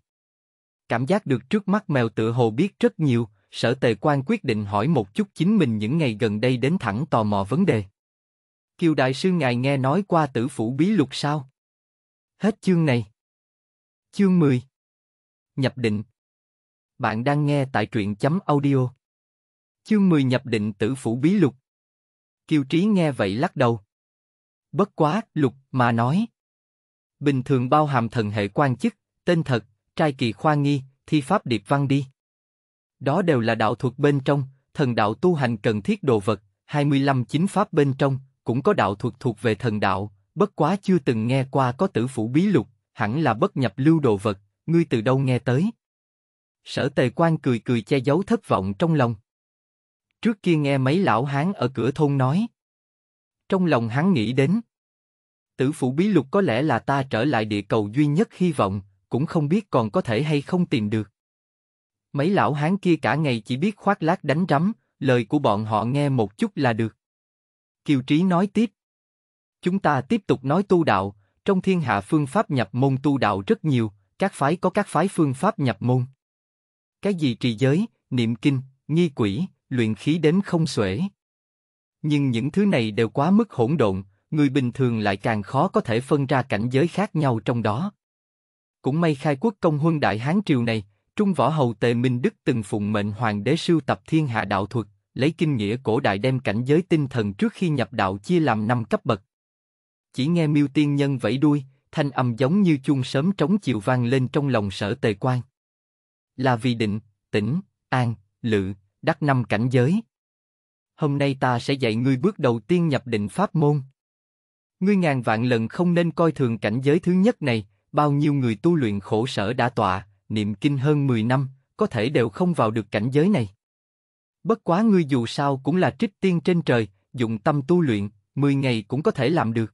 Cảm giác được trước mắt mèo tự hồ biết rất nhiều, sở tề quan quyết định hỏi một chút chính mình những ngày gần đây đến thẳng tò mò vấn đề. Kiều đại sư ngài nghe nói qua tử phủ bí lục sao? Hết chương này. Chương 10 Nhập định Bạn đang nghe tại truyện chấm audio Chương 10 nhập định tử phủ bí lục Kiều Trí nghe vậy lắc đầu Bất quá, lục, mà nói Bình thường bao hàm thần hệ quan chức, tên thật, trai kỳ khoa nghi, thi pháp điệp văn đi Đó đều là đạo thuật bên trong, thần đạo tu hành cần thiết đồ vật 25 chính pháp bên trong, cũng có đạo thuật thuộc về thần đạo Bất quá chưa từng nghe qua có tử phủ bí lục hẳn là bất nhập lưu đồ vật, ngươi từ đâu nghe tới? Sở Tề Quan cười cười che giấu thất vọng trong lòng. Trước kia nghe mấy lão hán ở cửa thôn nói. Trong lòng hắn nghĩ đến. Tử phủ bí lục có lẽ là ta trở lại địa cầu duy nhất hy vọng, cũng không biết còn có thể hay không tìm được. Mấy lão hán kia cả ngày chỉ biết khoác lác đánh rắm, lời của bọn họ nghe một chút là được. Kiều Trí nói tiếp. Chúng ta tiếp tục nói tu đạo, trong thiên hạ phương pháp nhập môn tu đạo rất nhiều, các phái có các phái phương pháp nhập môn. Cái gì trì giới, niệm kinh, nghi quỷ, luyện khí đến không xuể. Nhưng những thứ này đều quá mức hỗn độn, người bình thường lại càng khó có thể phân ra cảnh giới khác nhau trong đó. Cũng may khai quốc công huân đại hán triều này, Trung võ hầu Tề Minh Đức từng phụng mệnh hoàng đế sưu tập thiên hạ đạo thuật, lấy kinh nghĩa cổ đại đem cảnh giới tinh thần trước khi nhập đạo chia làm năm cấp bậc chỉ nghe miêu tiên nhân vẫy đuôi, thanh âm giống như chuông sớm trống chiều vang lên trong lòng sở tề quan. Là vì định, tĩnh an, lự, đắc năm cảnh giới. Hôm nay ta sẽ dạy ngươi bước đầu tiên nhập định pháp môn. Ngươi ngàn vạn lần không nên coi thường cảnh giới thứ nhất này, bao nhiêu người tu luyện khổ sở đã tọa, niệm kinh hơn 10 năm, có thể đều không vào được cảnh giới này. Bất quá ngươi dù sao cũng là trích tiên trên trời, dụng tâm tu luyện, 10 ngày cũng có thể làm được.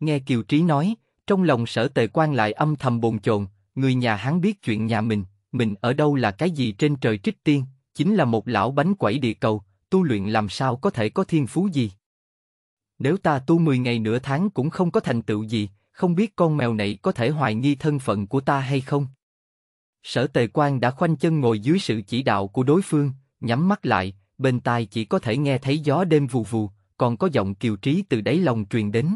Nghe Kiều Trí nói, trong lòng sở tề quan lại âm thầm bồn chồn, người nhà hắn biết chuyện nhà mình, mình ở đâu là cái gì trên trời trích tiên, chính là một lão bánh quẩy địa cầu, tu luyện làm sao có thể có thiên phú gì. Nếu ta tu 10 ngày nửa tháng cũng không có thành tựu gì, không biết con mèo này có thể hoài nghi thân phận của ta hay không. Sở tề quan đã khoanh chân ngồi dưới sự chỉ đạo của đối phương, nhắm mắt lại, bên tai chỉ có thể nghe thấy gió đêm vù vù, còn có giọng kiều trí từ đáy lòng truyền đến.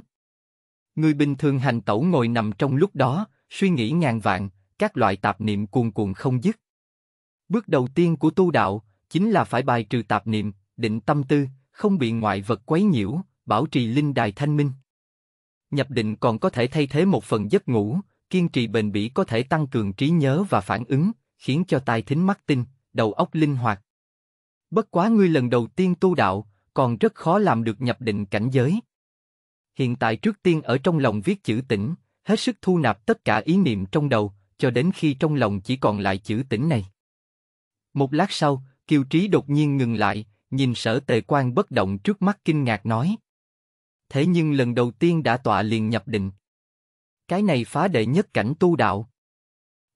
Người bình thường hành tẩu ngồi nằm trong lúc đó, suy nghĩ ngàn vạn, các loại tạp niệm cuồn cuộn không dứt. Bước đầu tiên của tu đạo chính là phải bài trừ tạp niệm, định tâm tư, không bị ngoại vật quấy nhiễu, bảo trì linh đài thanh minh. Nhập định còn có thể thay thế một phần giấc ngủ, kiên trì bền bỉ có thể tăng cường trí nhớ và phản ứng, khiến cho tai thính mắt tinh, đầu óc linh hoạt. Bất quá ngươi lần đầu tiên tu đạo, còn rất khó làm được nhập định cảnh giới, Hiện tại trước tiên ở trong lòng viết chữ tĩnh, hết sức thu nạp tất cả ý niệm trong đầu, cho đến khi trong lòng chỉ còn lại chữ tĩnh này. Một lát sau, Kiều Trí đột nhiên ngừng lại, nhìn sở tề quan bất động trước mắt kinh ngạc nói. Thế nhưng lần đầu tiên đã tọa liền nhập định. Cái này phá đệ nhất cảnh tu đạo.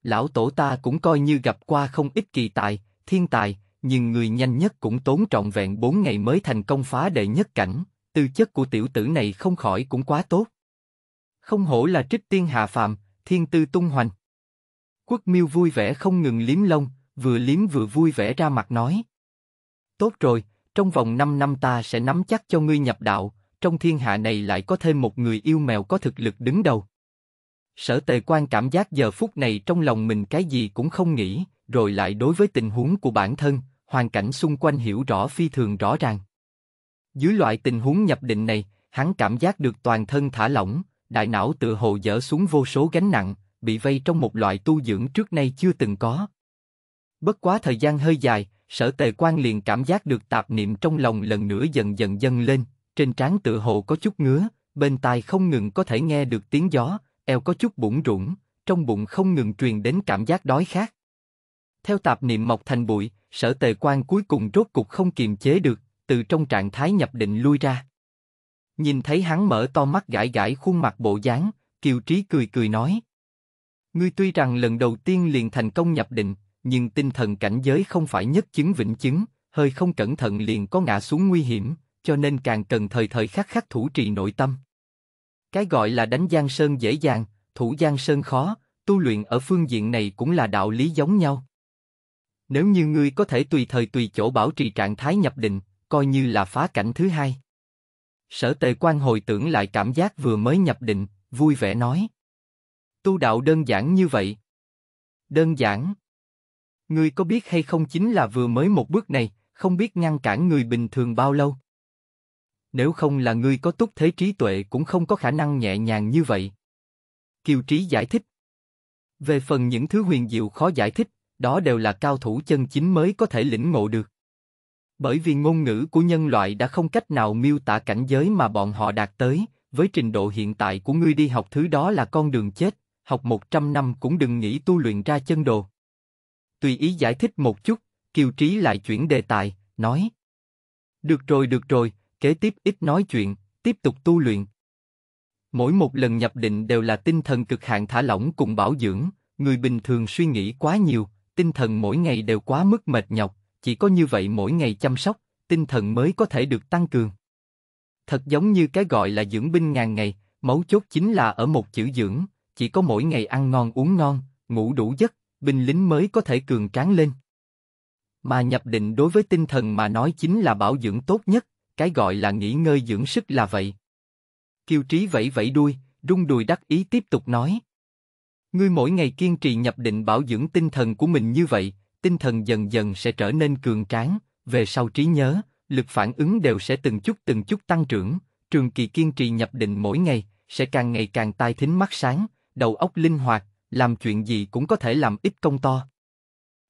Lão tổ ta cũng coi như gặp qua không ít kỳ tài, thiên tài, nhưng người nhanh nhất cũng tốn trọn vẹn bốn ngày mới thành công phá đệ nhất cảnh tư chất của tiểu tử này không khỏi cũng quá tốt. Không hổ là trích tiên hạ phàm, thiên tư tung hoành. Quốc miêu vui vẻ không ngừng liếm lông, vừa liếm vừa vui vẻ ra mặt nói. Tốt rồi, trong vòng 5 năm ta sẽ nắm chắc cho ngươi nhập đạo, trong thiên hạ này lại có thêm một người yêu mèo có thực lực đứng đầu. Sở tề quan cảm giác giờ phút này trong lòng mình cái gì cũng không nghĩ, rồi lại đối với tình huống của bản thân, hoàn cảnh xung quanh hiểu rõ phi thường rõ ràng. Dưới loại tình huống nhập định này, hắn cảm giác được toàn thân thả lỏng, đại não tự hồ dỡ xuống vô số gánh nặng, bị vây trong một loại tu dưỡng trước nay chưa từng có. Bất quá thời gian hơi dài, sở tề quan liền cảm giác được tạp niệm trong lòng lần nữa dần dần dâng lên, trên trán tự hồ có chút ngứa, bên tai không ngừng có thể nghe được tiếng gió, eo có chút bủng rủng, trong bụng không ngừng truyền đến cảm giác đói khát. Theo tạp niệm mọc thành bụi, sở tề quan cuối cùng rốt cục không kiềm chế được, từ trong trạng thái nhập định lui ra. Nhìn thấy hắn mở to mắt gãi gãi khuôn mặt bộ dáng, Kiều Trí cười cười nói. Ngươi tuy rằng lần đầu tiên liền thành công nhập định, nhưng tinh thần cảnh giới không phải nhất chứng vĩnh chứng, hơi không cẩn thận liền có ngã xuống nguy hiểm, cho nên càng cần thời thời khắc khắc thủ trì nội tâm. Cái gọi là đánh giang sơn dễ dàng, thủ giang sơn khó, tu luyện ở phương diện này cũng là đạo lý giống nhau. Nếu như ngươi có thể tùy thời tùy chỗ bảo trì trạng thái nhập định, coi như là phá cảnh thứ hai. Sở tề quan hồi tưởng lại cảm giác vừa mới nhập định, vui vẻ nói. Tu đạo đơn giản như vậy. Đơn giản. Ngươi có biết hay không chính là vừa mới một bước này, không biết ngăn cản người bình thường bao lâu. Nếu không là ngươi có túc thế trí tuệ cũng không có khả năng nhẹ nhàng như vậy. Kiều Trí giải thích. Về phần những thứ huyền diệu khó giải thích, đó đều là cao thủ chân chính mới có thể lĩnh ngộ được. Bởi vì ngôn ngữ của nhân loại đã không cách nào miêu tả cảnh giới mà bọn họ đạt tới, với trình độ hiện tại của ngươi đi học thứ đó là con đường chết, học 100 năm cũng đừng nghĩ tu luyện ra chân đồ. Tùy ý giải thích một chút, Kiều Trí lại chuyển đề tài, nói. Được rồi được rồi, kế tiếp ít nói chuyện, tiếp tục tu luyện. Mỗi một lần nhập định đều là tinh thần cực hạn thả lỏng cùng bảo dưỡng, người bình thường suy nghĩ quá nhiều, tinh thần mỗi ngày đều quá mức mệt nhọc, chỉ có như vậy mỗi ngày chăm sóc, tinh thần mới có thể được tăng cường. Thật giống như cái gọi là dưỡng binh ngàn ngày, mấu chốt chính là ở một chữ dưỡng, chỉ có mỗi ngày ăn ngon uống ngon, ngủ đủ giấc, binh lính mới có thể cường tráng lên. Mà nhập định đối với tinh thần mà nói chính là bảo dưỡng tốt nhất, cái gọi là nghỉ ngơi dưỡng sức là vậy. Kiều Trí vẫy vẫy đuôi, rung đùi đắc ý tiếp tục nói. Ngươi mỗi ngày kiên trì nhập định bảo dưỡng tinh thần của mình như vậy, tinh thần dần dần sẽ trở nên cường tráng, về sau trí nhớ, lực phản ứng đều sẽ từng chút từng chút tăng trưởng, trường kỳ kiên trì nhập định mỗi ngày, sẽ càng ngày càng tai thính mắt sáng, đầu óc linh hoạt, làm chuyện gì cũng có thể làm ít công to.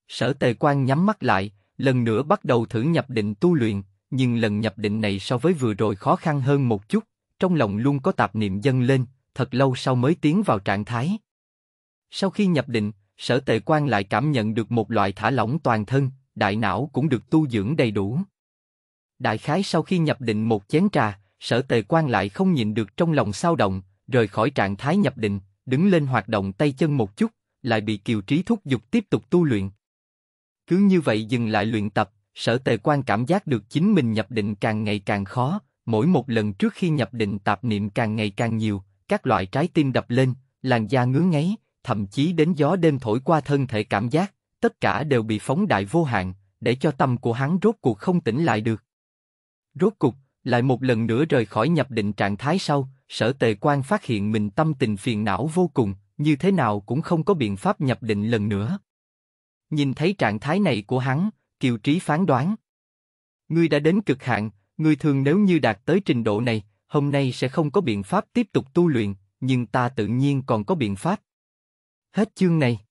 Sở tề quan nhắm mắt lại, lần nữa bắt đầu thử nhập định tu luyện, nhưng lần nhập định này so với vừa rồi khó khăn hơn một chút, trong lòng luôn có tạp niệm dâng lên, thật lâu sau mới tiến vào trạng thái. Sau khi nhập định, Sở Tề Quan lại cảm nhận được một loại thả lỏng toàn thân, đại não cũng được tu dưỡng đầy đủ. Đại khái sau khi nhập định một chén trà, Sở Tề Quan lại không nhịn được trong lòng sao động, rời khỏi trạng thái nhập định, đứng lên hoạt động tay chân một chút, lại bị Kiều Trí thúc giục tiếp tục tu luyện. Cứ như vậy dừng lại luyện tập, Sở Tề Quan cảm giác được chính mình nhập định càng ngày càng khó, mỗi một lần trước khi nhập định tạp niệm càng ngày càng nhiều, các loại trái tim đập lên, làn da ngứa ngáy, thậm chí đến gió đêm thổi qua thân thể cảm giác, tất cả đều bị phóng đại vô hạn, để cho tâm của hắn rốt cuộc không tỉnh lại được. Rốt cuộc, lại một lần nữa rời khỏi nhập định trạng thái sau, sở tề quan phát hiện mình tâm tình phiền não vô cùng, như thế nào cũng không có biện pháp nhập định lần nữa. Nhìn thấy trạng thái này của hắn, Kiều Trí phán đoán. Ngươi đã đến cực hạn, ngươi thường nếu như đạt tới trình độ này, hôm nay sẽ không có biện pháp tiếp tục tu luyện, nhưng ta tự nhiên còn có biện pháp. Hết chương này.